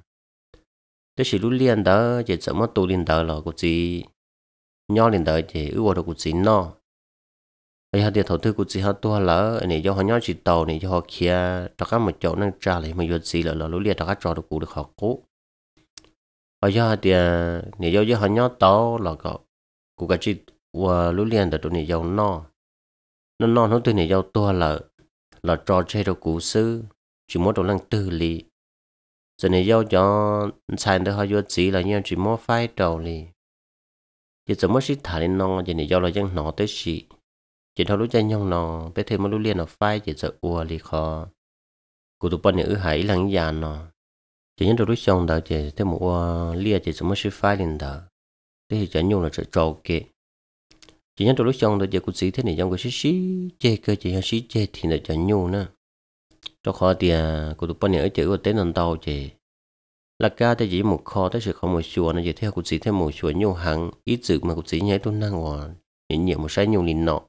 tôi chỉ lúc liền đó chỉ sợ mất tuổi liền đó là cũng chỉ nhỏ liền đó chỉ ước vào đó cũng chỉ no bây giờ thì thổ thư cũng chỉ hạt tua lỡ này do họ nhỏ chỉ tàu này do họ kia đó các một chỗ năng trả lại mà dọn gì là là lúc liền đó các trò được cũng được họ cố bây giờ thì địa này do do họ nhỏ tàu là có cũng cái chỉ và lũ liền đã tụi này giàu no nó no nó tụi này giàu to là là trò chơi đồ cũ sư chỉ muốn đồ lăng tư lý giờ này giàu cho sàn đó hoa vô chỉ là như chỉ mua phai đầu lì chỉ giờ mới xích thả lên non giờ này giàu là dân nó tới xị chỉ thôi lũ chơi nhau nó bé thêm một lũ liền nó phai chỉ sợ ua lì khó cụ tụi bọn này ư hải lăng già nó chỉ nhớ đồ lũ xong đó chỉ thêm một ua lia chỉ giờ mới xích phai lên đó thế thì chẳng nhung là sẽ trâu kệ chỉ nhớ tôi lúc xong tôi chỉ cũng xí thế này trong cái xí xí chê cơ chỉ hay xí chê thì là chẳng nhu nữa cho khó thì à của tôi bọn này ở chữ của tế nền tàu chê là ca thì chỉ một kho tới sự không một chùa nó chỉ theo cũng xí theo một chùa nhu hẳn ít sự mà cũng xí nhảy tôi năng hòa nhìn nhiều một sai nhu liền nọ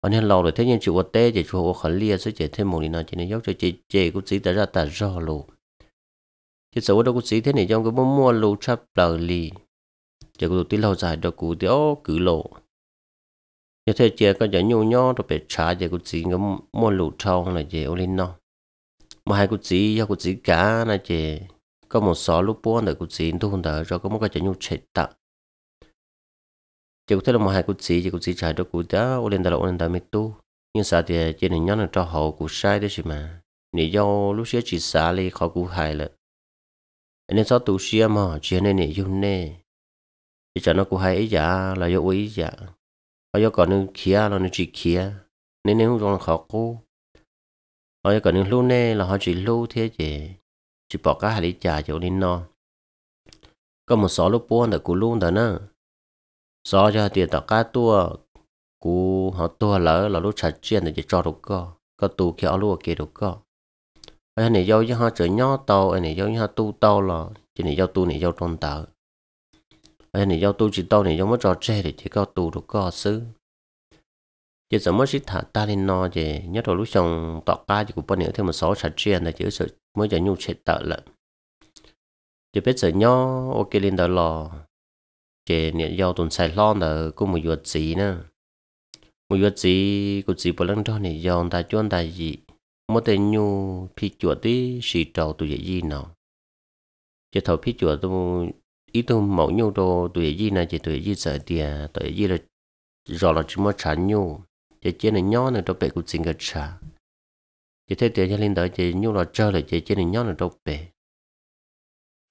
ở nên lâu rồi thế nhưng chùa tế chỉ chùa khó lia sẽ chỉ thêm một liền nọ chỉ nên dốc cho chê chê cũng xí đã ra tà do lù chỉ sợ đâu cũng xí thế này trong cái mua lù chắp lờ lì chỉ có tôi tí lâu dài đâu cũng tí ô cứ lộ giờ thế chơi có giờ nhau nhau rồi bị trả giờ cũng chỉ ngắm mua lụt trong là giờ lên nó mà hai cũng chỉ giờ cũng chỉ cả là giờ có một số lúc buồn là cũng chỉ thu hồn đỡ rồi có một cái giờ nhau chết tặng chỉ có thể là một hai cũng chỉ chỉ cũng chỉ trả được cũng đã lên đó lên đó mới tu nhưng sao thì chỉ nên nhớ là cho họ cũng sai đấy chứ mà nếu do lúc xưa chỉ xả đi khó cũng hại là nên sao tu xưa mà chỉ nên nên dùng nè chỉ cho nó cũng hay ý giả là do ý giả họ yêu còn nên kia là nên chỉ kia nên nếu trong khó cố họ yêu còn nên lưu nè là họ chỉ lưu thế chứ chỉ bỏ cả hai lý trả cho nên nó có một số lúc buồn là cú luôn đó nữa số cho tiền tao cá tua cú họ tua lỡ là lúc trả chuyện để cho được co có tu kéo luôn kia được co anh này giao cho họ chở nhỏ tàu anh này giao cho họ tu tàu là chỉ này giao tu này giao trong tàu ai này do tu chỉ tao này do mất trò chơi thì chỉ có tu được có xứ chỉ sợ mới thả ta lên no thì nhất là lúc xong tọt ca chỉ cũng bọn nữa thêm một số sạch chuyện là chỉ sợ mới cho nhu chết tợ lợn chỉ biết sợ nho ok lên đỡ lò chỉ niệm giao tuần xài lon là cũng một vật gì nữa một vật gì cũng gì bọn lăng đó này giao ta chuyên ta gì một tên nhu phi chuột đi xì trầu tụi gì nào chỉ thầu phi chuột tôi ít tu mẫu nhau đồ tuổi gì này chỉ tuổi gì sợ tiền tuổi gì là rõ là chúng mà trả nhau chỉ chỉ này nhỏ này đâu bé cũng xin cái trả chỉ thấy tiền cho lên đó chỉ nhau là chơi là chỉ chỉ này nhỏ này đâu bé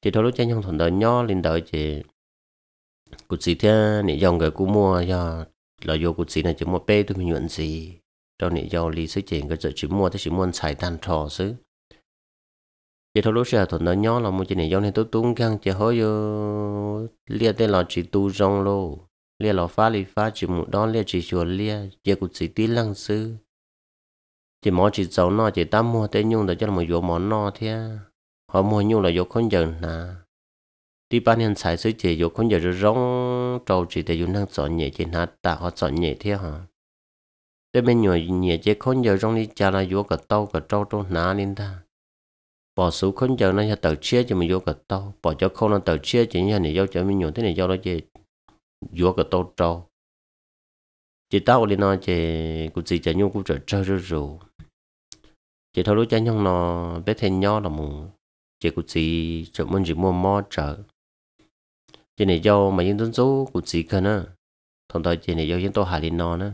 chỉ thôi lúc chơi nhau thằng đó nhỏ lên đó chỉ cũng xin thế này dòng người cũng mua cho là vô cũng xin này chỉ mua bé tôi mình nhuận gì cho này giàu lý sức chuyện cái giờ chỉ mua thì chỉ muốn xài tan trò xứ chỉ thôi lúc xưa thôi nó nhỏ là một chuyện này do nên tôi tung căng chỉ hơi vô liên tên là chỉ tu rong lô liên là phá li phá chỉ một đó liên chỉ chùa liên chỉ cũng chỉ tí lăng sư chỉ mỗi chỉ giàu nó chỉ tám mua tên nhung là cho một vụ món no thế họ mua nhung là vô con giờ nà đi ban nhân xài sứ chỉ vô con giờ rồi rong trâu chỉ để dùng năng chọn nhẹ chỉ nát ta họ chọn nhẹ thế hả để bên nhồi nhẹ chỉ con giờ rong đi cha là vô cả tàu cả trâu trâu ná nên ta bỏ số con nó này tờ chia cho mình vô cả tao bỏ cho không nó tờ chia chỉ như này giao cho mình nhổ thế này giao nó chị vô cả tao trâu chỉ tao đi nói chị cụ chị chả nhung cụ trở chơi chơi rồi, chỉ thôi lúc chơi nhung nó biết thêm nhau là mù chỉ cụ chị chợ mình chỉ mua mò trở chỉ này giao mà những tuấn số cụ chị cơ nữa thằng thời chỉ này giao những tôi hà đi nó nữa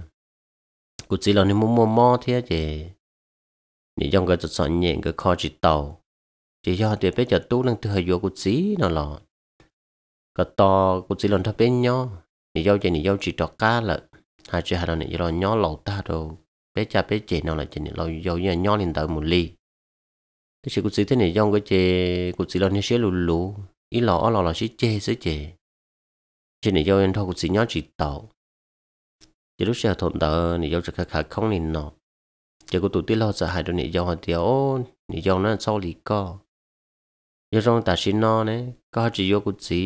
cụ chị là nên mua mua mò thế chị này trong cái tật soạn nhện cái kho chỉ tàu chỉ cho tuyệt bé chợ tu năng thừa vô cột xí nó lọ có to cột xí lần thấp bên nhó thì dâu chơi nị dâu chỉ trọ cá là hai chơi hai đó nị dâu nhó lẩu ta đồ bé cha bé chị nào là chơi này lâu dâu như nhó lên tới một ly thế chỉ cột xí thế này dâu cái chơi cột xí lần như xé lù lù ý lọ lọ là xí chê xí chê trên này dâu anh thôi cột xí nhó chỉ tàu chỉ lúc xưa thộn tờ nị dâu chỉ khá không nên nọ chỉ có tụi tí lo sợ hãi đồ nị dâu họ ô này dâu nó sau lì co yo rong ta shi no ne ka chi yo ku chi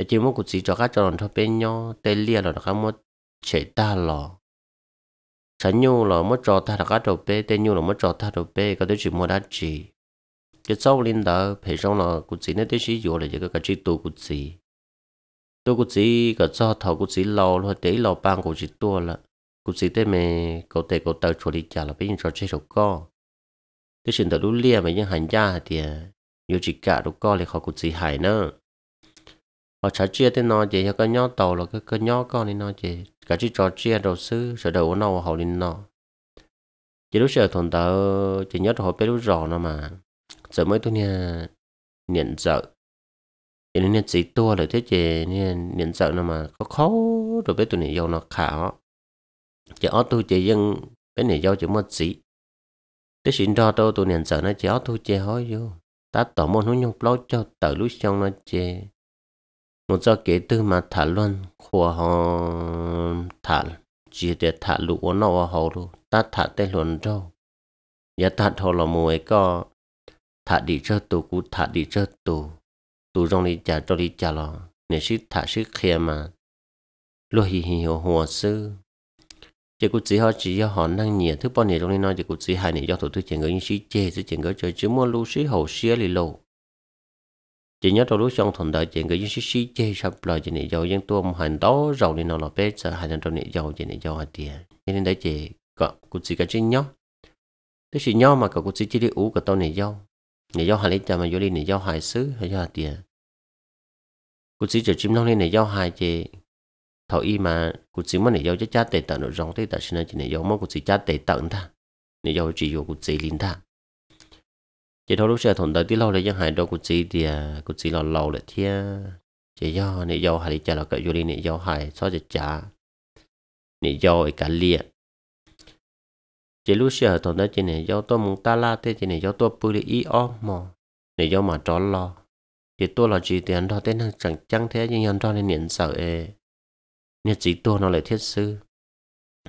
e chi mo ku chi cho ka cho tho pe nyo te lia lo ka mo che ta lo cha nyu lo mo cho ta ka to pe te nyu lo mo cho ta to pe ka de chi mo da chi cái sau linh đó phải xong là cụ chỉ nên tới sử dụng là cái cái chỉ tu cụ chỉ tu cụ chỉ cái cho thầu cụ chỉ lâu rồi để lâu ban cụ chỉ tua là cụ chỉ tới mẹ cậu tệ cậu tao 处 lý trả là bây giờ cho chơi sổ co cái chuyện đó lúc lia mà những hành gia thì à, nhiều chỉ cả lúc co thì khỏi cũng gì hại nữa họ trả chia thế nó chỉ cái nhó tàu là cái cái nhó con thì nó chỉ cả chỉ trò chia đầu sư rồi đầu nó họ nên nó chỉ lúc giờ thằng tớ chỉ nhớ họ biết lúc rõ nó mà giờ mới tôi nha nhận sợ cho nên chỉ tua là thế chỉ nên nhận sợ nó mà có khó rồi biết tụi này giàu nó khảo chỉ ở tôi chỉ dân cái này giàu chỉ mất gì cái xin đo tôi tụi nền sợ nó chéo thu chê hói vô ta tỏ môn hú nhung lâu cho tờ lúc xong nó chê một do kể từ mà thả luôn của họ thả chỉ để thả lũ của nó họ luôn ta thả tên luôn đâu giờ thả thọ là mùa ấy có thả đi cho tù cũng thả đi cho tù tù rong đi trả cho đi trả lò nè sĩ thả sĩ khe mà lúc hì hì hồ hồ sư chỉ có chỉ họ chỉ họ năng nhiệt thứ bao nhiêu trong này nói chỉ có chỉ hai này do thủ tướng chuyển gửi những sĩ chê sẽ chuyển gửi cho chứ mua lưu sĩ hậu xía lì lô chỉ nhớ trong lúc trong thuận đời chuyển gửi những sĩ sĩ chê sắp lời chỉ này giàu dân tua một hành đó giàu nên nó là bé sợ hành trong này giàu chỉ này giàu hai tiền cho nên đấy chỉ có cụ chỉ cái chữ nhớ thế chỉ nhớ mà có cụ chỉ chỉ đi ú cả tao này giàu này giàu hai lít chả mà vô đi nhiệt giàu hai xứ hay giàu tiền cụ chỉ chỉ chim nông lên này giàu hai chỉ thầu y mà cụ chỉ mà này giao cho cha tệ tận nội rong tệ tận xin chỉ này giao mà cụ chỉ cha tệ tận ta này giao chỉ vô cụ chỉ linh ta chỉ thôi lúc xưa thằng đời tí lâu lấy chẳng hải đâu cụ chỉ thì à, cụ chỉ là lâu lại thia chỉ do này giao hại trả là cái vô đi này giao hải so chỉ trả này giao cái liệt chỉ lúc xưa thằng tới chỉ này giao tôi muốn ta la thế chỉ này giao tôi bự đi ó mò này giao mà trốn lo chỉ tôi là chỉ tiền đó thế năng chẳng chẳng thế nhưng nhân đó nên niệm sợ e nhà chỉ tôi nó lại thiết sư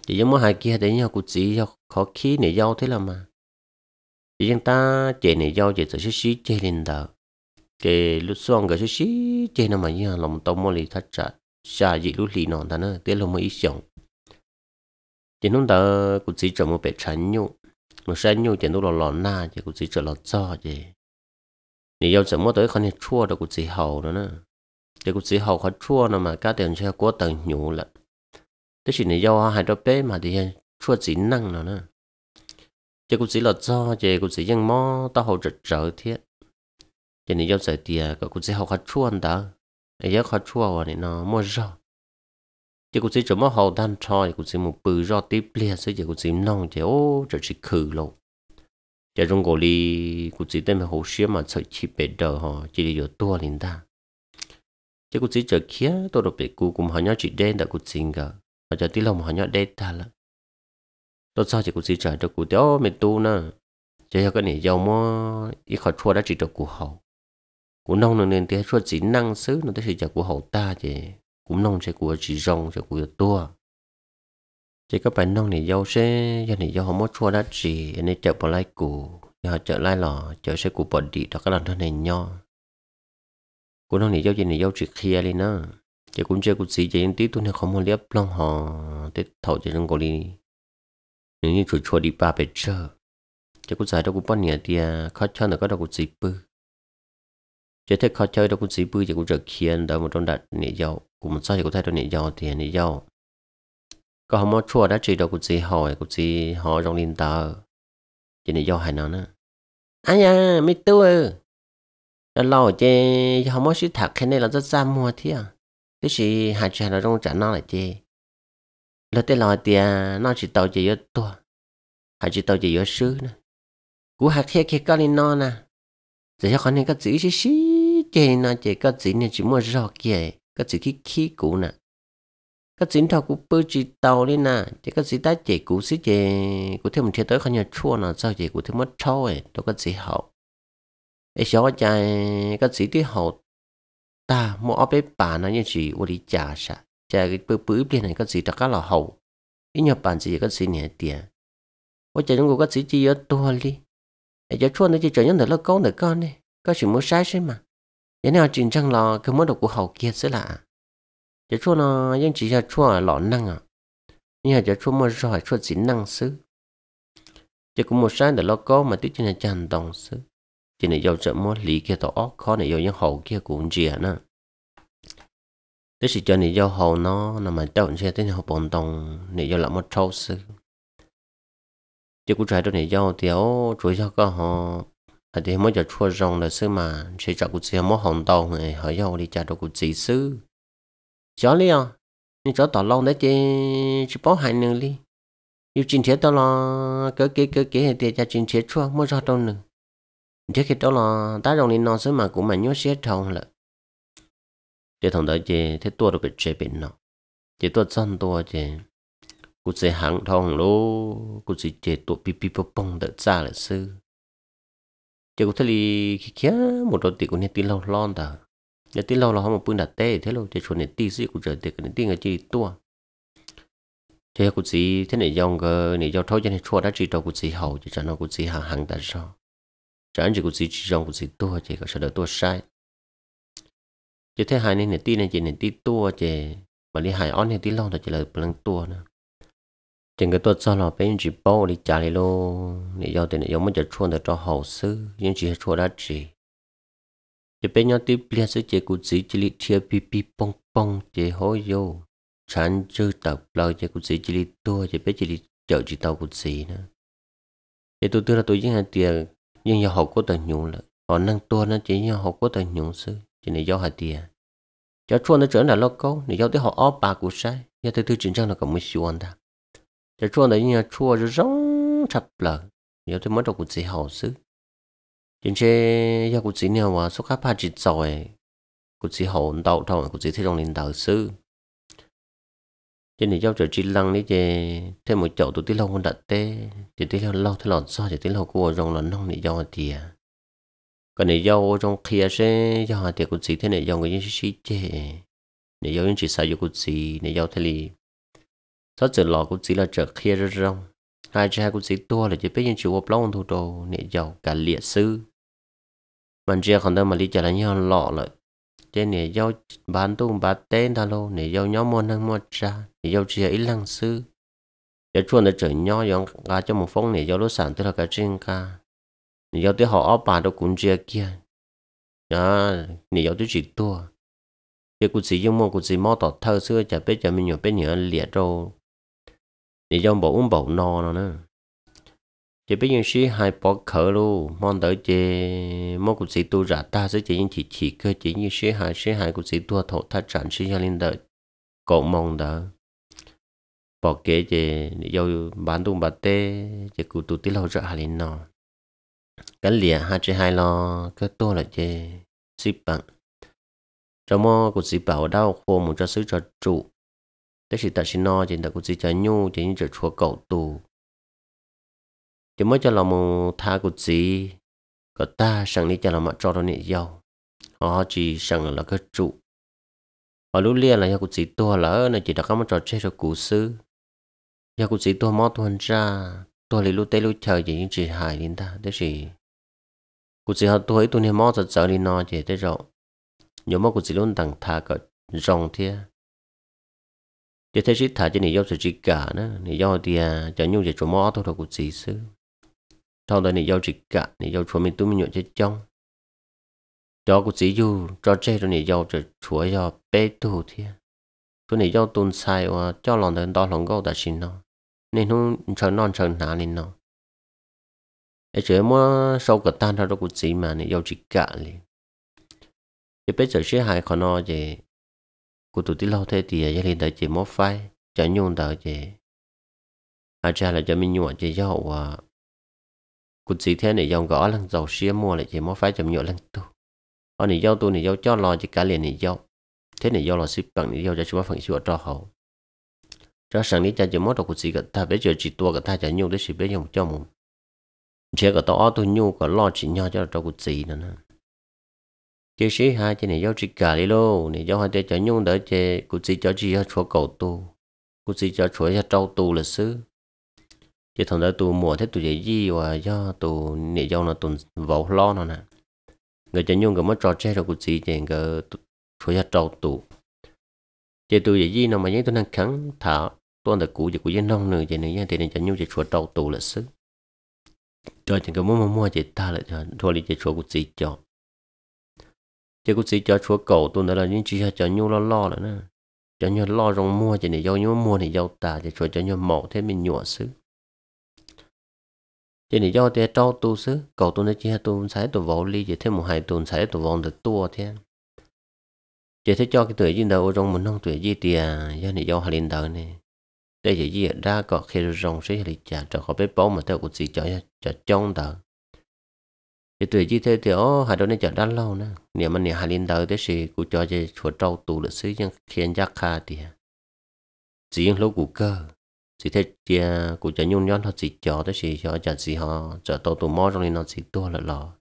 chỉ giống mỗi hai kia đấy nhau cụ chỉ nhau khó khí này nhau thế là mà chỉ chúng ta chạy này nhau chạy tới xí chạy lên đầu cái lúc xong cái xí chạy nó mà như nhau lòng tông mồi thắt chặt xa dị lúc lì nón ta nữa tiếc lòng mới xong chỉ nó đó cụ chỉ chờ một bé chán nhau một sáng nhau chạy nó lò lò na chạy cụ chỉ chờ lò cho chạy này nhau chờ mỗi tới con này chua đó cụ chỉ hầu nữa nữa thì cũng chỉ hậu khó chua nó mà các tiền xe cố tầng nhủ lận chỉ này do hai đôi bé mà thì chua chỉ năng nó chỉ cũng chỉ là do chỉ cũng chỉ dân mò tao hậu trật trở thế chỉ này do sợ tiền có cũng hậu khó chua anh ta ấy giờ này nó mua rau chỉ cũng chỉ chỗ mò hậu đan cho chỉ cũng chỉ một bự rau tiếp liền sẽ chỉ cũng chỉ nong chỉ ô trở chỉ khử luôn chỉ trong cổ li chỉ tên mà hậu xía mà sợ chỉ bể đờ họ chỉ để vô tua liền ta chứ cũng chỉ chờ kia tôi được bị cô cùng họ nhau chị đen đã cụ xin cả họ chờ tí lòng họ nhau đen ta là tôi sao chỉ cũng chỉ chờ cho cụ đéo mình tu nè cho cái này giàu mò ít khỏi chua đã chỉ cho cụ hậu cụ nông nữa nên thế chua chỉ năng xứ nó tới chỉ chờ cụ hậu ta chứ cũng nông sẽ của chỉ rong cho của tu chỉ các bạn nông này giàu sẽ do này giàu không mất chua đã chỉ nên chờ bỏ lại cụ giờ trở lại lò chờ sẽ cụ bỏ đi đó các lần thân này nho กูน้องนี่เจ้าเจนี่เจ้าจีเคลียเลยนะเจ้ากูเจ้ากูสีเจ้าตีตุ้นเนี่ยเขามาเลียบลองหอเต็ดเท่าเจ้าจังกูลีนี่นี่ชัวชัวดีป้าเป็ดเชอเจ้ากูใส่ดอกกูป้อนเนี่ยเตียข้าเช่าเนี่ยก็ดอกกูสีปื้อเจ้าเท็ดข้าเช่าดอกกูสีปื้อเจ้ากูจะเคลียนเดี๋ยวมันต้องดัดเนี่ยเจ้ากูมันใส่เจ้ากูใส่ดอกเนี่ยเจ้าเตียเนี่ยเจ้าก็เขามาชัวได้จีดอกกูสีหอยกูสีหอยจงลินตาเจ้าเนี่ยเจ้าหายนอนนะอ้ายาไม่ตัว nó lo chơi không có sự cái này là rất ra mua thế à thế hai chị nó rong trả nó lại chơi lo tới lo thì nó chỉ tàu chỉ yếu to hai chỉ tàu chỉ yếu sứ nè cái nó nè giờ cho con này cái chữ xí xí chơi nó cái chữ này chỉ mua rọ kia cái chữ kia kia cũ nè cái chữ thao cú bơ chỉ tàu đi nè cái chữ ta chơi cũ xí chơi cú tới con nhà chua nó sao chơi cú thêm mất trâu ấy đó cái chữ hậu 一小在个水的好大，莫阿被板呢也是我的家啥，在个不不变那个水大家老好，一年板子一个水年点，我在中国个水只要多哩，而且穿的就这样的老高的高呢，个是没晒是嘛，人家真正了，可没得过好结实啦，这穿呢，人只要穿老嫩啊，你看这穿么热还穿真嫩丝，这个没晒的老高嘛，对真的真冻丝。chỉ này do trợ mua lý kia tổ óc khó này do những hậu kia cũng dìa nữa thế sự cho này do hậu nó nằm mà tao sẽ tới hậu bồn tông này do là một trâu sư Chứ cũng trái đó này do tiểu chuối cho cơ họ à thì mới giờ chua rong là sư mà sẽ chọn cũng xe mất hồng tàu này họ do đi chặt đồ cũng chỉ sư chó lý à nhưng chó tỏ lâu đấy chứ chỉ bó hai nương đi yêu chính Thiết tao là cái cái cái cái thì cha chính Thiết chua mua cho đâu nữa trước khi đó là ta rồng lên non sớm mà cũng mà nhớ xét thòng là để thằng đó chị thế tua được bị chế bệnh nó chỉ tua chân tua chị cũng sẽ hàng thòng lô cũng sẽ chế tua pi pi bông đỡ xa là sư chỉ cụ thấy li khi kia một đôi tỷ cụ nên tin lâu lon ta nên tin lâu là không một bữa đặt tê thế luôn chỉ chuẩn nên tin gì cũng chờ tỷ cái nên tí người chị tua chị cũng sĩ thế này dòng cái này dòng thôi cho nên chua đã chỉ đầu cũng sĩ hậu chỉ cho nó cũng sĩ hàng hàng ta sao chẳng chỉ có chỉ chỉ rong của gì tua chỉ có sợ đầu tua sai chỉ thế hai nên tí này chỉ nên tí tua chỉ mà đi hai on thì tí long thì chỉ là bằng tua nữa chừng cái tua sau là bên chỉ bao đi trả lại luôn. để giao tiền để giao mới chỉ chuồn được cho hậu sư nhưng chỉ chua đã chỉ chỉ bên nhau tiếp liên sẽ chỉ có chỉ chỉ lý chia pi pi bong bong chỉ hối vô chán chưa tập lâu chỉ có chỉ chỉ lý tua chỉ bên chỉ lý chợ chỉ tàu của gì nữa thì tôi tôi là tôi chính là tiền nhưng do học của tờ nhung là họ năng tua nó chỉ do học của tờ nhung sư chỉ này do hạt tiền cho chua nó trở là lo câu này do tới họ óp bà của sai nhà tới tư chính trang là cả mới xuân ta cho chua này nhà chua rồi rong chập lờ do tới mất được của sĩ hậu sư chính chế do của sĩ nào mà số khác ba chỉ giỏi của sĩ hậu đầu thầu của sĩ thấy trong linh đạo sư cho nên giao trợ chỉ lăng đấy thì thêm một chậu tụi tí lâu hơn đặt tê thì tí lâu lâu thế lọt so thì tí lâu của rong là nông này giao thì còn này giao trong kia sẽ giao thì cũng chỉ thế này giao người dân sĩ chê này giao những chỉ sai cũng chỉ này giao thế thì sao trở lọ cũng chỉ là trở kia rất rong hai cha cũng chỉ tua là chỉ biết những chữ ốp lông thủ đồ này giao cả liệt sư mình chưa còn đâu mà đi trả lại nhau lọ lại chế nè giao bán tung bán tên thà lô nè giao nhóm môn hàng môn trà nè giao chia ít lăng sư để chuẩn để chở nhỏ dòng cá cho một phong nè giao lúa sản tức là cá trên cá nè giao tới họ ấp bà đâu cũng chia kia à nè giao tới chỉ tua thì cũng chỉ dùng môn cũng chỉ mò tọt thơ xưa chả biết chả mình nhớ biết nhớ liệt rồi nè giao bảo uống bảo no nó nữa chỉ biết những sĩ hai bỏ khở lu mong đợi chỉ mong cuộc sĩ tu ra ta sẽ chỉ những chỉ chỉ cơ chỉ những sĩ hai sĩ hai cuộc sĩ tu thọ thắt trận sĩ gia linh đợi cậu mong đợi bỏ kế chỉ yêu bán tung bán tê chỉ cụ tu tí lâu ra hai linh nọ cái lìa hai chỉ hai lo cái to là chỉ sĩ bằng trong mơ cuộc sĩ bảo đau khô một cho sứ cho trụ thế thì ta xin no chỉ ta cũng sĩ cho nhu chỉ những chỉ chùa cậu tu thì mới cho là một tha của chị có ta sang đi cho là mà cho nó nhẹ giàu họ chỉ sang là cái trụ họ lúc lia là nhà của chị tôi lỡ này chỉ đã có một trò chơi cho cụ sư nhà của chị tôi mót tuần ra tôi lấy lúc tây lúc chờ chỉ những chị hài đến ta thế gì cụ chị họ tôi tôi nên mót giờ giờ đi nó chỉ thế rồi nhớ mót của chị luôn tặng tha cỡ rồng thia chỉ thấy chị thà cho này do sự chỉ cả nữa này do thì à cho nhung chỉ cho mót thôi thôi của chị sư thằng đó này giao dịch cả này giao chúa mình tụi mình nhộn chết trong đó cũng chỉ dù cho chơi rồi này giao cho chúa giao bé tù thì tụi này giao tồn sai và cho lòng thân đó lòng gấu đã xin nó nên không chờ non chờ nà nên nó ấy chỉ mà sau cái tan đó cũng chỉ mà này giao dịch cả liền thì bây giờ sẽ hai con nó thì của tụi tí lâu thế thì gia đình đại chỉ mất phai cho nhung đại chỉ à cha là cho mình nhuận chỉ giao và cũng chỉ thế này dòng gõ lăng dầu xía mua lại chỉ mua phải chậm nhựa lăng tu ở này dâu tu này dâu cho lo chỉ cả liền này dâu thế này dâu lo ship bằng này dâu cho chúng phần sửa cho hậu cho sáng nay cha chỉ mua đồ cũng chỉ cả ta biết giờ chỉ tua cả ta chả nhung đấy ship biết giờ cho mùng chế cả tao tu nhung cả lo chỉ nhau cho cho cũng chỉ nữa nè chế sĩ hai chế này dâu chỉ cả đi lô này dâu hai chế chả nhung đỡ chế cũng chỉ cho chỉ cho cầu tu cũng chỉ cho chúa cho trâu tu là xứ chỉ thằng đó tụ mùa thế tụ dễ gì và do tụ nể do nó tụ vỗ lo nó nè người chơi nhung cái mất trò chơi rồi cũng chỉ chỉ cái phải ra trâu tụ chỉ tụ dễ gì nó mà những tụ năng kháng thả tụ ăn được cũ chỉ của dân nông nữa chỉ này thì nên chơi nhung chỉ chùa trâu tụ là sức cho chỉ cái mua mua mua chỉ ta lại cho thôi đi chỉ chùa cũng chỉ cho chỉ cũng chỉ cho chùa cầu tụ nữa là những chỉ cho nhung lo lo nữa nè cho nhau lo rồi mua chỉ này do nhau mua thì do ta chỉ chùa cho nhau mổ thế mình nhụa sức chỉ nên do thế trâu tu sứ cầu tu nó chỉ tu sai tu võ ly chỉ thêm một hai tu sai tu võ được tua thế chỉ thế cho cái tuổi gì đầu trong một năm tuổi gì thì à, do này do hai linh đầu này đây chỉ gì ra có khi rong sẽ lịch trả cho họ biết bao mà theo cuộc gì cho cho trong đầu thì tuổi gì thế thì ó hai đứa này chở đã lâu nữa nếu mà nè hai linh đầu thế thì cụ cho cho chuột trâu tu được sứ nhưng khiến giác kha thì à. chỉ những lúc cụ cơ chỉ thế thì à, cụ chả nhung nhon họ chỉ cho tới chỉ họ chả chỉ họ chả tàu tụ mò trong này nó chỉ tua lại lò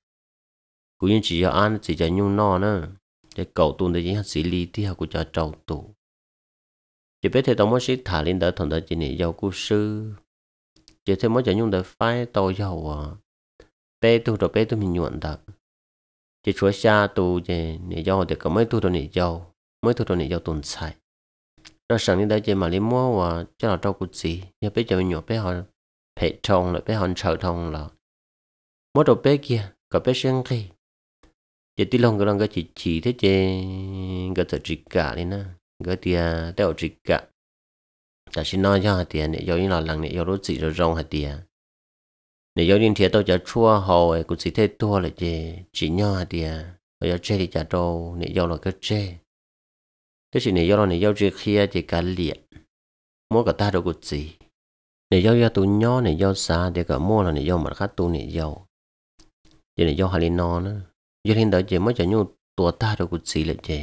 cụ như chỉ họ ăn chỉ chả nhung no nữa để cầu tụ để chỉ họ lý li của họ cụ chả trâu tụ chỉ biết thấy tàu mò sĩ thả lên đỡ thằng đỡ chỉ này giàu cụ sư chỉ thấy mò chả nhung đỡ phái tàu giàu à bé tu rồi bé tu mình nhuận đỡ chỉ chúa xa tu chỉ này giàu để có mấy tu rồi này giàu mấy tu rồi này giàu tồn tại cho sẵn đi đây chỉ mà lấy mua và cho là trâu cụt gì nhớ bé cho mình nhổ bé họ bé trồng lại, bé họ chờ trồng là mua đồ bé kia có bé sáng khi chỉ tí lòng cái lòng cái chỉ chỉ thế chơi, cái tờ chỉ cả đi na cái tia tao chỉ cả ta xin nói cho tiền này, giống như là lần này giống đốt gì rồi rong hạt tiền Này giống như thế tao chả chua hồi cũng gì thế tua lại chơi chỉ nhau hạt tiền bây giờ chơi thì trả đâu này giống là cái chơi thế chỉ này do này do chuyện kia chỉ cả liệt mua cả ta đâu có gì này do do tụ nhỏ này do xa để cả mua là này do mà khác tụ này do giờ này do hà linh non á giờ hiện tại chỉ mới chỉ nhu tua ta đâu có gì là chỉ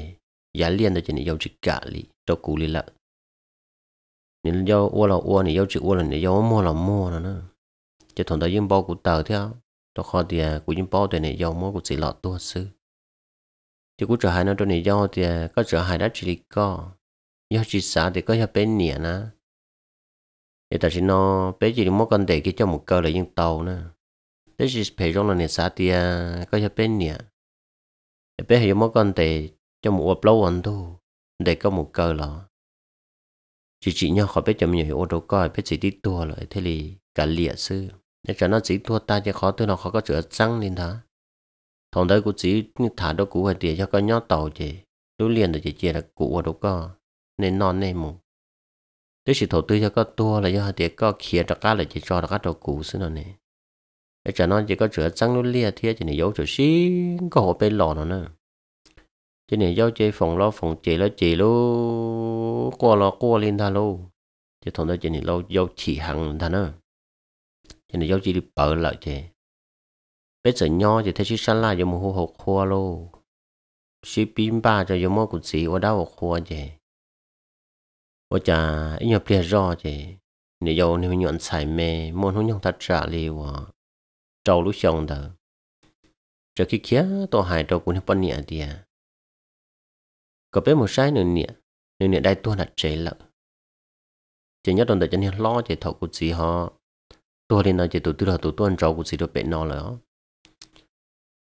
giá liền đó chỉ này do chỉ cả li đâu cú li lợ nên do ua là ua này do chỉ ua là này do mua là mua là nữa chỉ thằng đó yên bao của tờ theo đó khó thì của yên bao thì này do mua của chỉ lọt tua sư thì cũng trở hại nó đôi này do thì à, có trở hại đó chỉ có do chỉ xã thì có hiệp bên nhẹ nè thì ta chỉ nó bé chỉ mất con để cái cho một cơ là những tàu nè thế chỉ phải trong là nè xã thì à, có hiệp bên nhẹ bé hay mất con để cho một ốp lâu anh thu để có một cơ là chỉ chỉ nhau khỏi biết chậm nhiều ô tô coi biết chỉ đi tua lại thế thì cả liệt sư để cho nó chỉ tua ta cho khó tôi nó khó có chữa răng lên đó thằng đấy cũng chỉ thả đó cũ hay tiền cho con nhóc tàu chị lúc liền được chị chia là cũ ở đâu có nên non nên mù thế chỉ thầu tư cho con tua là do tiền có khía cho cá là chỉ cho đặc cá đồ cũ xí nó nè để cho nó chỉ có chữa trắng lúc lia thì chỉ này dấu chữa xí có hộ bên lò nó nữa chỉ này dấu chơi phòng lo phòng chị lo chị lo qua lo qua lên ta lo chỉ thằng đấy chỉ này lo dấu chỉ hàng ta nữa chỉ này dấu chỉ đi bỡ lại chị bây giờ nho thì thấy chứ sao là dùng hồ học khoa lô chỉ pin ba cho dùng mua cũng gì ở đâu học khoa chứ ở nhà ít nhập tiền rõ chứ nếu giàu nếu nhọn xài mê, môn không nhon thật trả liều à trâu lúc xong đó cho khi kia tôi hại trâu cũng không nhẹ đi à có biết một sai nữa nhẹ nữa nhẹ đây tôi là chế lợ chỉ nhất đồng thời cho nên lo chỉ thầu của gì họ tôi thì nói chỉ tụi tôi là tụi tôi tuân trâu của gì được bệnh nó rồi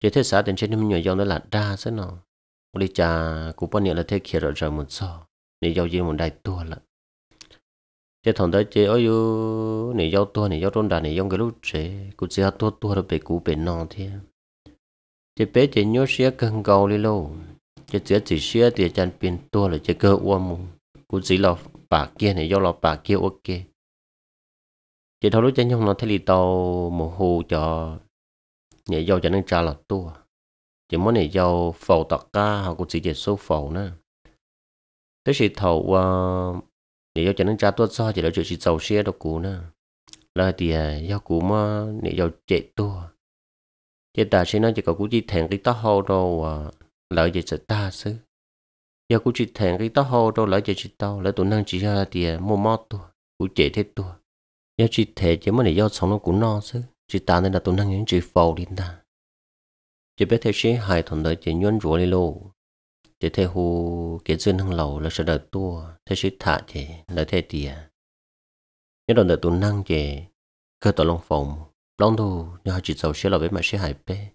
chỉ thế xã đến trên năm nhỏ dòng đó là đa thế nào một đi trà cụ bao nhiêu là thế kia rồi rồi một so nè dòng gì một đại tua là chỉ thằng đó chỉ ôi u nè dòng tua nè dòng trôn đà nè dòng cái lúc trẻ cụ chỉ tua tua rồi bị cụ bị non thế chỉ bé chỉ nhớ xía cần cầu đi lâu chỉ chỉ chỉ xía thì chân pin tua là chỉ cơ uom mù cụ chỉ lọ bà kia nè dòng lọ bà kia ok chỉ thằng lúc chân nhông nó thấy đi tàu mồ hôi cho nhẹ dâu cho nên cha là tua chỉ muốn nhẹ dâu phẫu tật ca họ cũng chỉ để số phẫu nữa thế thì thầu ờ, nhẹ dâu cho nên cha tua sao chỉ là chuyện chỉ giàu xe đâu cũ nữa là thì ờ, dâu cũ mà nhẹ dâu chạy tua chỉ ta sẽ nói chỉ có cũng chỉ thèn cái tao hô đâu lợi gì sẽ ta xứ giờ cũng chỉ thèn cái tao hồ đâu lợi gì chỉ tao lợi tụi năng chỉ ra thì ờ, mua mót tua cũng chạy thế tua giờ chỉ thề chỉ muốn để do sống nó cũng no xứ chỉ ta nên là tụi năng những chỉ phò đi ta chỉ biết thấy chứ hai thằng đời chỉ nhuận rủa đi lô chỉ thế hù kiến dân năng lầu là sẽ đợi tua thế chứ thả chỉ à. là thế tìa nhớ đồng đợi tụi năng chỉ cơ tụi long phòng long đồ họ chỉ giàu sẽ là với mà sẽ hại bé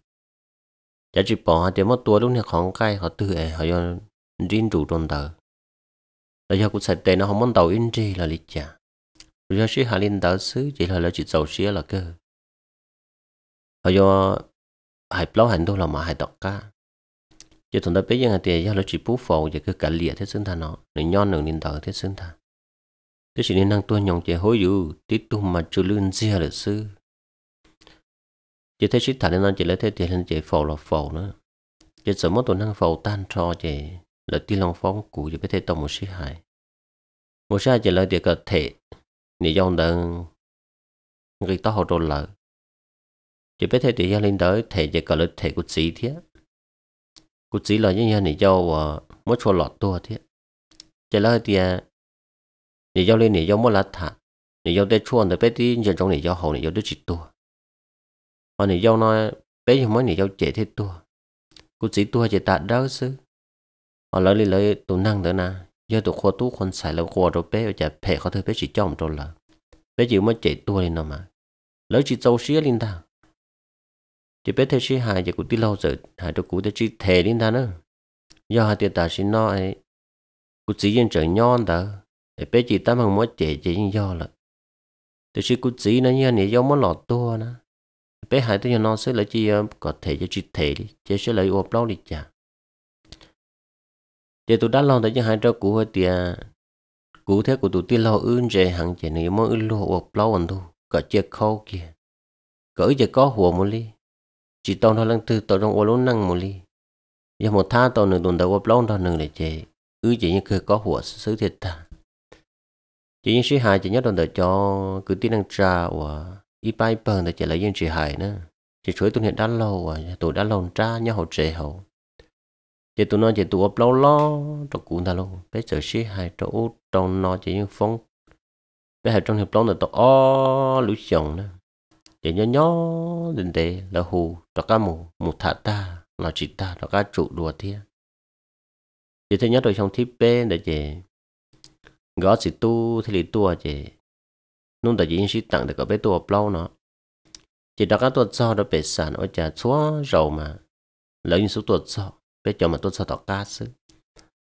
giá chỉ bỏ tiền mất tua lúc này khó cay họ tự ấy họ do riêng rủ trong tờ là do cũng sạch tệ nó không muốn tàu in là lịch trả rồi do sĩ hạ lên tờ xứ chỉ là là chỉ giàu sẽ là cơ họ hai lâu hành đâu là mà hai đọc ca, giờ thằng ta biết rằng tiền giờ nó chỉ bút phổ giờ cứ cả lìa thế sinh thành nó nó nhon nửa niên thở thế sinh thành, thế chỉ nên năng tôi nhong chế hối dữ tí tu mà chưa lươn dìa là sư chỉ thế chỉ thà nên nó chỉ lấy thế tiền nên chế phổ là phổ nữa chỉ sớm mất tổ năng phổ tan trò chế là tin lòng phóng cụ chỉ biết thế tông một sĩ hại một sĩ hại chế là tiền cơ thể nếu dòng đơn người ta họ trộn lợi chỉ biết thế thì gia linh đời thể chỉ có lợi thể của chỉ thế của chỉ là những nhà này do giàu mỗi chỗ lọt tua thế chỉ là thì ờ, này do lên này do mỗi lá thả này do để chuồn thì biết đi nhân trong này do hậu này do để chỉ tua mà này do nói biết không mấy này do chế thế tua của chỉ tua chỉ tạ đâu chứ mà lấy lấy lấy tụ năng đó na do tụ khoa tú con xài là khoa rồi bé giờ phe khó thôi bé chỉ trong rồi là bé chỉ mới chế tua lên nó mà lấy chỉ châu xía lên ta chỉ biết thế chỉ hại giờ cũng tí lâu giờ hại cho cũng thế chỉ thề đến ta nữa do hại tiền ta chỉ no ấy cũng chỉ yên trở nhon ta để biết chỉ ta bằng mỗi trẻ chỉ yên do là thế chỉ cũng chỉ nó như này do mỗi lọt to nữa bé hại tôi nó sẽ là chỉ có thể cho chỉ thể đi chỉ sẽ lấy ốp lâu đi chả để tôi đã lo tới cho hai trâu cũ hơi tiền cũ thế của tôi tiên lo ươn về hàng chỉ này mới ươn lo ốp lâu anh thu cả chiếc khâu kia cỡ giờ có hùa một ly chỉ tông thôi lăng tư tàu trong ô lốn năng một ly giờ một tha tàu nửa tuần đầu ô lốn đó nửa để chế cứ chỉ như cứ có hủa xứ thiệt ta chỉ như sĩ hài chỉ nhất tuần đầu cho cứ tin năng tra và y bay bờn để chỉ lấy yên sĩ hài nữa chỉ chuối tuần hiện đã lâu và tụi đã lâu tra nhau hậu chế hậu chỉ tụi nó chỉ tụi ô lâu lo cho cuốn ta luôn bây giờ sĩ hài cho út trong nó chỉ như phong bây giờ trong hiệp lâu là tàu o lũ chồng nữa để nhỏ nhỏ đến để là hù đó cả mù một thả ta là chỉ ta đó cả trụ đùa thiên chỉ thấy nhớ rồi trong thiết bê để chị gõ chỉ tu thì lì tua chị nung tại chỉ sĩ tặng để có bé tua lâu nó chỉ đó cả tua cho đó bé sàn ở chả xóa rầu mà lấy những số tua cho bé cho mà tua cho đó cá sư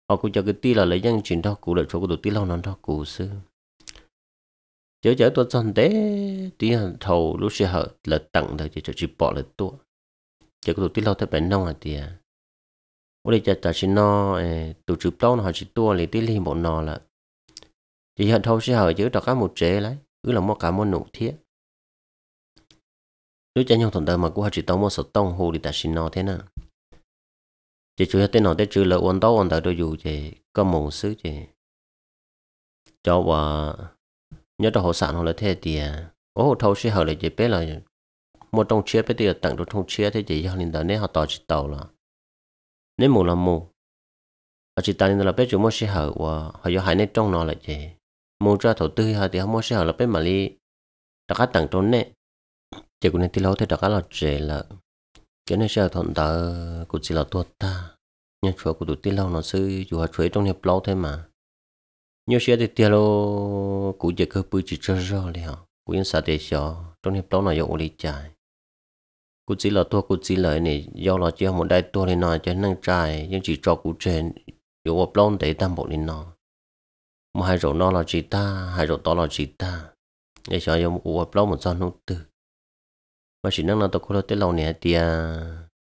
họ cũng cho cái ti là lấy những chuyện đó cụ lợi cho cái đồ ti lâu nó đó cụ sư chớ chớ tôi chọn thế tí hàn thầu lúc sẽ hở là tặng được chỉ cho chỉ bỏ là tua chớ tôi tí lâu thế bên nông à thì ở đây chả xin nó tổ chức lâu họ chỉ tua lấy tí liền bộ nò là chỉ hàn thầu sẽ hở chứ đó cả một chế lấy cứ là một cả một nụ thiết lúc chả nhau thằng tơ mà cũng họ chỉ tông một số tông hồ thì ta xin nó thế nào chỉ chú tên nó tên chữ là ôn tao ôn tao đồ dù chỉ có mộng xứ chỉ cho bà nhớ đồ hồ sản họ lại thế thì ô à, hồ thâu sẽ họ lại chỉ biết là một trong chia biết thì tặng đồ trong chia thế chỉ họ lên đó nên họ tỏ chỉ tàu là nếu mù là mù ở chỉ tao nên là biết chúng mua sẽ hở và họ do hai nên trong nó là gì? mù cho thổ tư họ thì họ mua sẽ hở là biết mà đi tất cả tặng trốn nè chỉ cũng nên tiêu thì tất cả là chỉ là cái này sẽ thuận tờ cũng chỉ là tuột ta nhưng chúa của tụi tiêu nó sư dù họ chuối trong hiệp lâu thế mà nhiều xe thì tiền lô cụ chỉ cơ bự chỉ cho rõ liền cụ yên sao để xó trong hiệp đó là dụ lý chạy, cụ chỉ là tua cụ chỉ là này do là chỉ một đại tua lên nọ cho năng trai nhưng chỉ cho cụ trên dù một lon để tam bộ lên nọ, mà hai rổ nó là chỉ ta hai rổ to là chỉ ta để cho dụ một lon một son nốt tư mà chỉ năng là tôi có tới lâu nè thì à,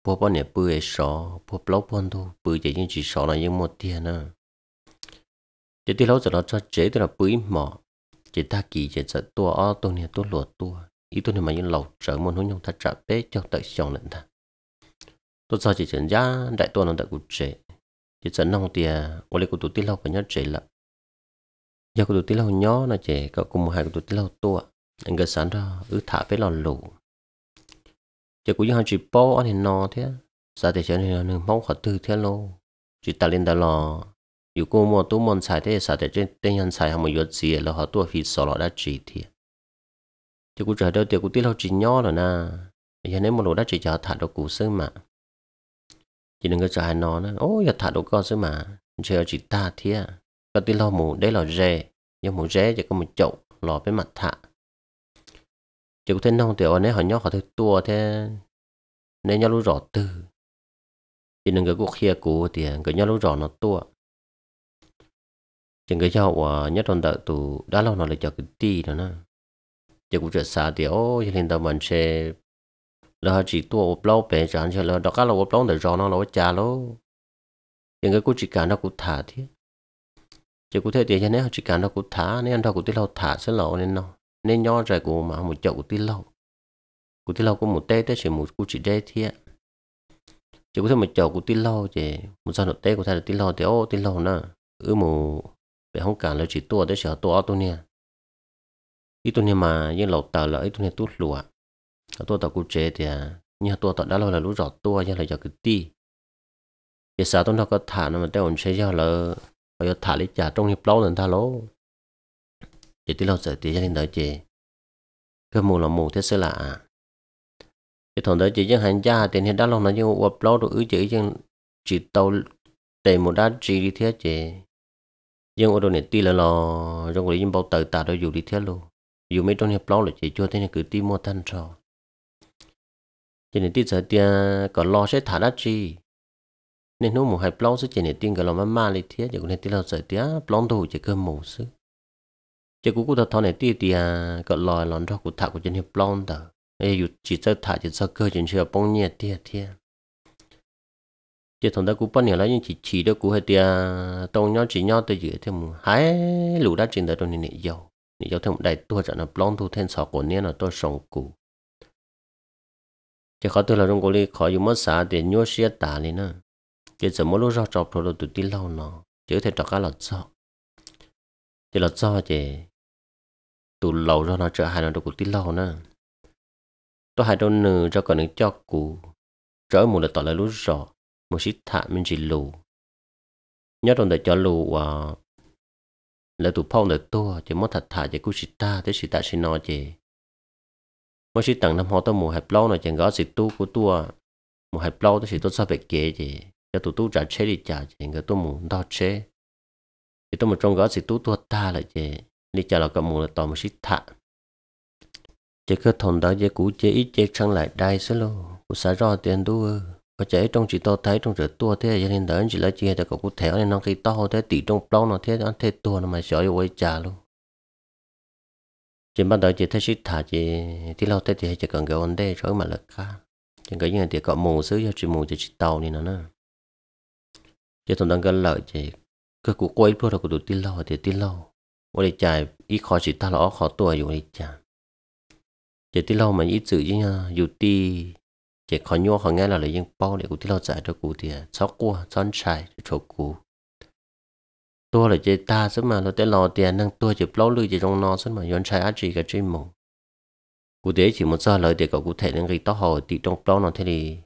bố bố nè bự ấy xó bố lóc bố tu bự chỉ nhưng chỉ xó là những một tiền nữa chỉ tí lâu giờ nó cho chế tôi là bưởi mỏ chỉ ta kỳ chỉ sợ tua o tôi nè tôi lột tua ý tôi nè mà những lẩu trở môn hôn nhung ta trả bế cho tại xong lận ta tôi sợ chỉ chấn giá đại tua nó đại cụ chế chỉ sợ nông tiền ô lê của tụi tí lâu phải nhớ chế lận giờ của tụi tí lâu nhó nó chế cậu cùng một hai của tụi tí lâu tua anh gật sẵn ra ứ thả bế lò lù chỉ của những hai chị bao anh no thế sao thì chấn nên nó máu khỏi tư thế lô chỉ ta lên đã lò 有过么多么菜的啥的，这这样菜还没有吃，然后多肥少了的吃的。这个这都这个对了，吃鸟了呢，现在没落的吃就太多故事嘛。chỉ đừng có trái nó nó ô giờ thả đồ con xứ mà chơi chỉ ta thia có tí lo mù đấy là rê do mù rê chỉ có một chậu lò với mặt thả chỉ có thế nông tiểu nếu họ nhóc họ thấy tua thế nên nhau lúc rõ tư chỉ đừng có cuộc kia cũ thì cứ nhau lúc rõ nó tua chẳng cái cháu à nhất trong đợt tù đã lâu nó là chờ cái ti đó nè giờ cũng chờ xa ô, cho nên tao mình sẽ là chỉ tua một lâu bé chẳng chờ là đó cả là ốp lâu để cho nó là cha lô chẳng cái cũng chỉ cả nó cũng thả thế chỉ cũng thế thì cho nên họ chỉ cả nó cũng thả nên anh thao cũng tí lâu thả sẽ lâu nên nó nên nho rồi cũng mà một chậu cũng tí lâu cũng tí lâu cũng một tê tê chỉ một cũng chỉ đây thế chỉ có thể một chậu cũng tí lâu chỉ một sao nó tê cũng thay được tí lâu thì ô tí lâu nè ư một về không cả là chỉ tua để sợ tua tôi nè ít tôi nè mà như lột tờ là ít tôi nè tốt lụa ở tua tàu cụ chế thì như tua tàu đã lâu là lũ rọt tua như là giờ cứ ti giờ sao tôi nó có thả nó mà tao ổn chơi cho là bây giờ thả lấy trả trong hiệp lâu lần thả lâu, giờ tí lâu sợ tí gia đình đợi chị cơ mù là mù thế sẽ lạ cái thằng đợi chị chứ hành gia tiền hiện đã lâu nó như uập lâu rồi ứ chị chứ chỉ tàu đầy một đá chị đi thế chị nhưng ở đâu này tuy là lo trong cái những bao tờ tạ đó dù đi theo luôn dù mấy trong hiệp lo là chỉ cho thế này cứ ti mua thân cho cho này tí giờ tia có lo sẽ thả đắt chi nên nó một hai plong sẽ chỉ này tin cái lo mà mà lấy thiết giờ này tí là giờ tia plong đồ chỉ cơm mù sức chỉ cũng có thật thằng này tí tia có lo lòn ra của thả của trên hiệp plong tờ ấy dù chỉ sợ thả chỉ sợ cơ chỉ sợ bông nhẹ tia tia chỉ thằng ta cú bao nhiêu là nhưng chỉ chỉ được cú hay tia tông nhau chỉ nhau tới giữa thêm hai lũ đã trên đời trong này giàu này giàu thêm đại tua chẳng là plong thu thêm sọ của nên là tôi sống cũ chỉ khó tôi là trong cô đi khó dùng mất xả để nhua xe tả lên nữa chỉ sợ mỗi lúc ra trọc rồi tụi tí lâu nó chỉ thể trọc cá là do chỉ là do chỉ tụi lâu ra nó trở hai nó được tụi tí lâu nữa tôi hai đâu nửa cho còn những cho cũ trở một là tỏ lại lúc rõ một sĩ thả mình chỉ lù nhớ rồi để cho lù à là tụ phong để to chỉ mất thật thả chỉ cú sĩ ta thế sĩ ta sĩ nói chỉ mỗi sĩ tặng năm họ tao một hẹp lâu này chẳng gõ sĩ tu của tua một hẹp lâu thế sĩ tôi sao phải kế chỉ cho tụ tu trả chế đi trả chỉ người tôi muốn đo chế thì tôi một trong gõ sĩ tu tua ta lại chỉ đi trả là cầm một là tò một sĩ thả chỉ cứ thằng đó chỉ cú chế ít chế trăng lại đai xí lô cú xả rõ tiền đua bây giờ trong chỉ to thấy trong chỉ tua thế cho nên đó chỉ lấy chia để có cụ thể nên nó khi to thế tỷ trong plong nó thế nó thế tua nó mà sợ quay trà luôn chỉ bắt đầu chỉ thấy xích thả chỉ tí lâu thế thì chỉ cần cái vấn đề rồi mà là cả chỉ cái như thì có mù xứ cho chỉ mù cho chỉ tàu này nó nữa chỉ thằng đang cái lợi chỉ cứ cụ quay thôi là cụ tụt tí lâu thì tí lâu ở đây chạy ít khó chỉ ta là khó tua อยู่ในจ่า chỉ tí lâu mà ít sự chứ nha dù ti chỉ khó nhua khó nghe là lấy những bao để cụ tí lo giải cho cụ thì cháu qua cháu trai cho cụ tôi là chỉ ta chứ mà nó để lo tiền năng tôi chỉ lâu lư chỉ trong nó chứ mà yon trai ác gì cái chuyện mù cụ thế chỉ một giờ lời để cậu cụ thể những cái tao hồ tí trong lâu nó thế thì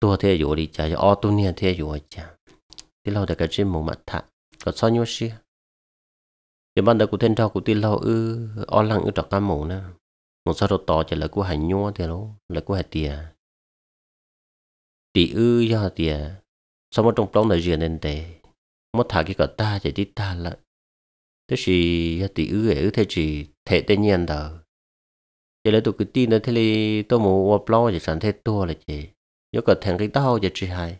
tôi thế rồi đi trả cho ô tôi nè thế rồi trả tí lâu để cái chuyện mù mà thạ có sao nhua xia giờ ban đầu cụ thêm cho cụ tí lâu ư ô lăng ư trọc cá mù nữa một sao đó tỏ chả là của hải nhua thì nó là của hải tìa tỷ ư do hải tìa sau mà trong plong là gì nên tệ một thả cái cỡ ta chạy đi ta lại thế thì tỷ ư ấy thế chỉ thể tên nhiên đó giờ lấy tôi cứ tin là thế thì tôi muốn qua plong để sản thế to là chị nhớ cỡ thằng cái tao giờ chị hai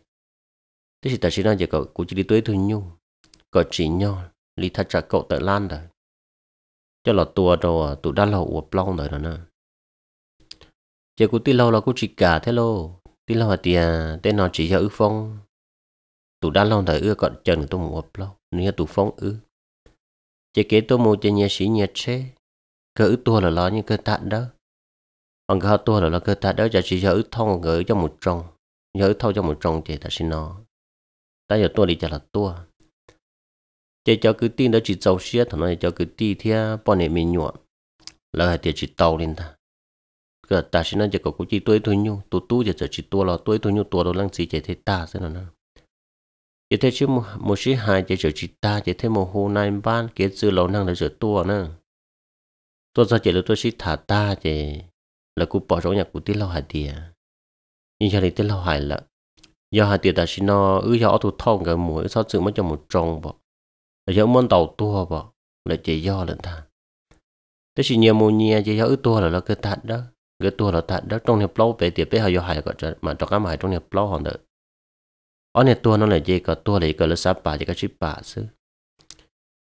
thế thì tại sao nó giờ cậu cũng chỉ đi tới thôi nhung cậu chỉ nhau lý thật chả cậu tự lan rồi cho là tua rồi à? tụ đã lâu uổng plong rồi đó nè chỉ cú tí lâu là cú chỉ cả thế lô tí lâu là tiền tên nó chỉ cho ước phong tụ đã lâu thời ưa còn chừng tôi một uổng long nếu tụ phong ư chỉ kế tôi mua cho nhà sĩ nhà chế cơ ước tua là lo như cơ tạt đó còn cơ tua là lo cơ tạt đó chỉ chỉ cho ước thông gửi cho một trong nhớ thâu cho một trong thì ta xin nó ta giờ tua đi cho là tua chỉ cho cứ tin đó chỉ giàu xía thằng này cho cứ ti theo bọn này mình nhọ là hai tiền chỉ tàu lên ta cái ta xin nó chỉ có cái chỉ tuổi thôi nhu tu tu chỉ chỉ tua là tuổi thôi nhu tua đồ lăng gì chỉ thấy ta thế nào nè chỉ thấy chứ một sĩ hai chỉ chỉ ta chỉ thấy một hồ này ban kia dư lâu năng là chỉ tua nè tôi sao chỉ là tôi chỉ thả ta chỉ là cụ bỏ trong nhà cụ tí lâu hai tiền nhưng cho nên tí lâu hai là do hai tiền ta xin nó ư cho ô tu thong cái mũi sao sự mới cho một trồng bọc là giờ món tàu tua bỏ là chỉ do lần ta thế chỉ nhiều môn nhia chỉ do ước tua là là cái tạt đó cái tua là tạt đó trong hiệp lâu về tiệp bây giờ hải gọi mà trong cái hải trong hiệp lâu hòn được ở này tua nó là gì có tua là cái là sáp bả chỉ có chip bà chứ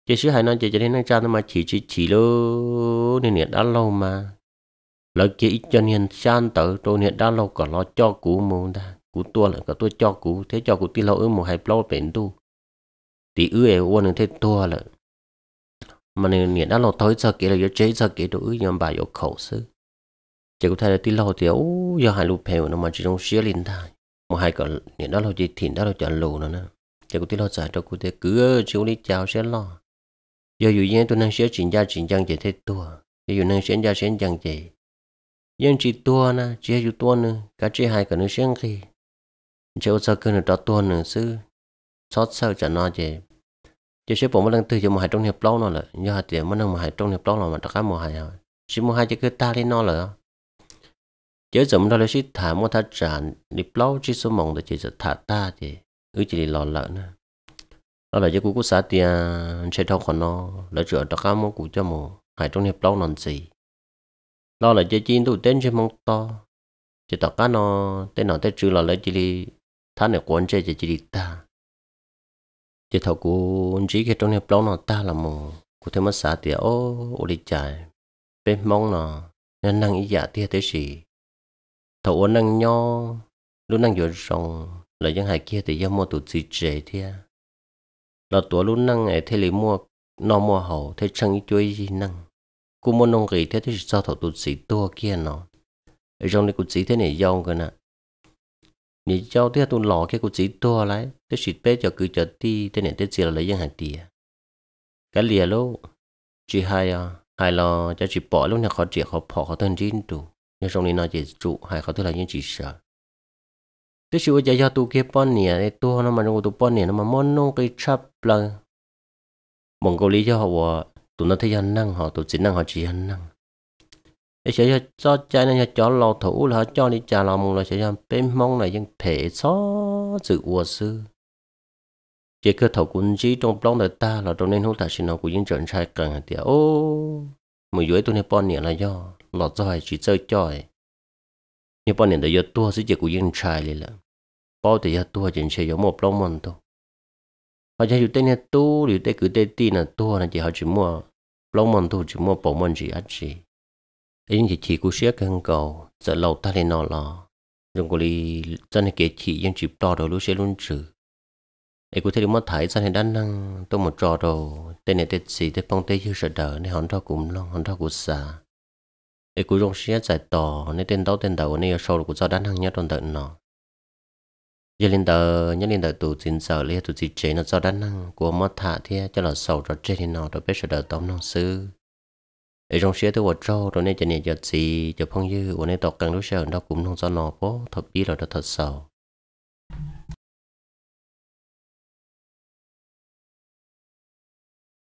chỉ sứ hải nó chỉ cho nên nó cha nó mà chỉ chỉ chỉ lô nên hiện đã lâu mà lợi chỉ cho nên san tử tôi hiện đã lâu còn lo cho cũ môn ta cũ tua là có tôi cho cũ thế cho cũ tí lâu ở một hai lâu bền tu tí ư ấy uốn thế tua lợ mà nên nghĩa đã lo tới giờ kia là giờ chế giờ kia đủ nhầm bà giờ khẩu sư chỉ có thể là tí lo thì ô giờ hai lụp heo nó mà chỉ trong xía lên thay mà hai cái nghĩa đã lo chỉ thìn đã lo chọn lù nó nè chỉ có tí lo giải cho cụ thể cứ chiếu đi chào sẽ lo giờ dù nhiên tôi năng xía chỉnh gia chỉnh chẳng chỉ thế tua giờ dù năng xía ra xía chẳng chỉ nhưng chỉ tua nè chỉ dù tua nè cả chỉ hai cái nó xía khi chỉ có giờ cứ nó đó to nè sư sót sâu chẳng nói gì chỉ số bộ lần từ cho một hai trong hiệp lâu nó là như hạt tiền mới năng một hai trong hiệp lâu là mà tất cả một hai rồi chỉ một hai chỉ cứ ta lên nó là chỉ dùng đó là chỉ thả một thả tràn hiệp lâu chỉ số mộng thì chỉ sẽ thả ta thì cứ chỉ lò lợn nữa đó là chỉ cú cú xã tiền chơi thâu khoản nó là chữa tất cả một cụ cho một hai trong hiệp lâu làm gì đó là chỉ chín tụ tên chỉ mong to chỉ tất cả nó tên nó tên chữ là lấy chỉ đi thả này quấn chơi chỉ chỉ đi ta thì thầu của chỉ cái trong này plong nó ta là mù của thêm mất xã thì ô ô đi chạy bên mong nó nên năng ý giả tia thế gì thầu ô năng nho lúc năng vừa xong là những hải kia thì do mua tụt gì trẻ thế là tuổi lúc năng ấy thế lý mua nó mua hậu thế chẳng ý chơi gì năng cô mua nông gì thế thì sao thầu tụt gì tua kia nó ở trong này cũng chỉ thế này dông cơ nè 你叫这都老些个几多来，这是别叫佢着啲，这年这只来样下啲啊，cái lìa lô, chỉ hai à, hai là cho chỉ bỏ lúc nào khó chỉ khó bỏ khó thân chín đủ, nhưng trong này nó chỉ trụ hai khó thứ là những chỉ sợ. Thế sự bây giờ tu kia bọn nè, cái tu nó mà trong tu bọn nè nó mà món nó cái chắp là, mong câu lý cho họ tụi nó thấy ăn năng họ tụi chỉ năng họ chỉ ăn để sẽ cho trái này cho lò thủ là cho đi trả lò mùng là sẽ làm bên mong này nhưng thể số sự ủa sư chỉ cơ thầu quân chí trong lòng đời ta là trong nên hỗ trợ sinh nó của những trận trai cần hạt ô mười dưới tôi nên bọn nhỉ là do lọt rồi chỉ chơi chơi nhưng bọn nhỉ để giờ tua sẽ chỉ của những trai liền là bao thì giờ tua chỉ chơi giống một plong mòn thôi họ chỉ dùng tên này tu dùng tên cứ tên tin là tua là chỉ họ chỉ mua plong mòn thôi chỉ mua bỏ mòn chỉ ăn gì ấy chỉ chỉ cú xía cần cầu sợ lâu ta lên nọ lò dùng cô li dân này kể chỉ dân chụp to đồ lúc sẽ luôn trừ ấy cô thấy mất thải dân này đánh năng tôi một trò đồ tên này tên gì tên phong tây chưa sợ đỡ nên hắn thao cũng lo hắn thao cũng xa ấy cô dùng xía giải tò, nên tên đó tên đầu nên sau của do đánh năng nhất trong đợt nọ. giờ lên tờ nhớ lên tờ tụ tiền sợ lấy tụ chỉ chế nó do đánh năng của mất thả thế cho là sầu rồi thì nọ rồi biết sợ đỡ tóm nó sư để trong xe tôi vào trâu rồi nên cho nên giờ gì cho phong dư ở nên tọt càng đối xe đó cũng không sao nó, bố thật biết là thật sợ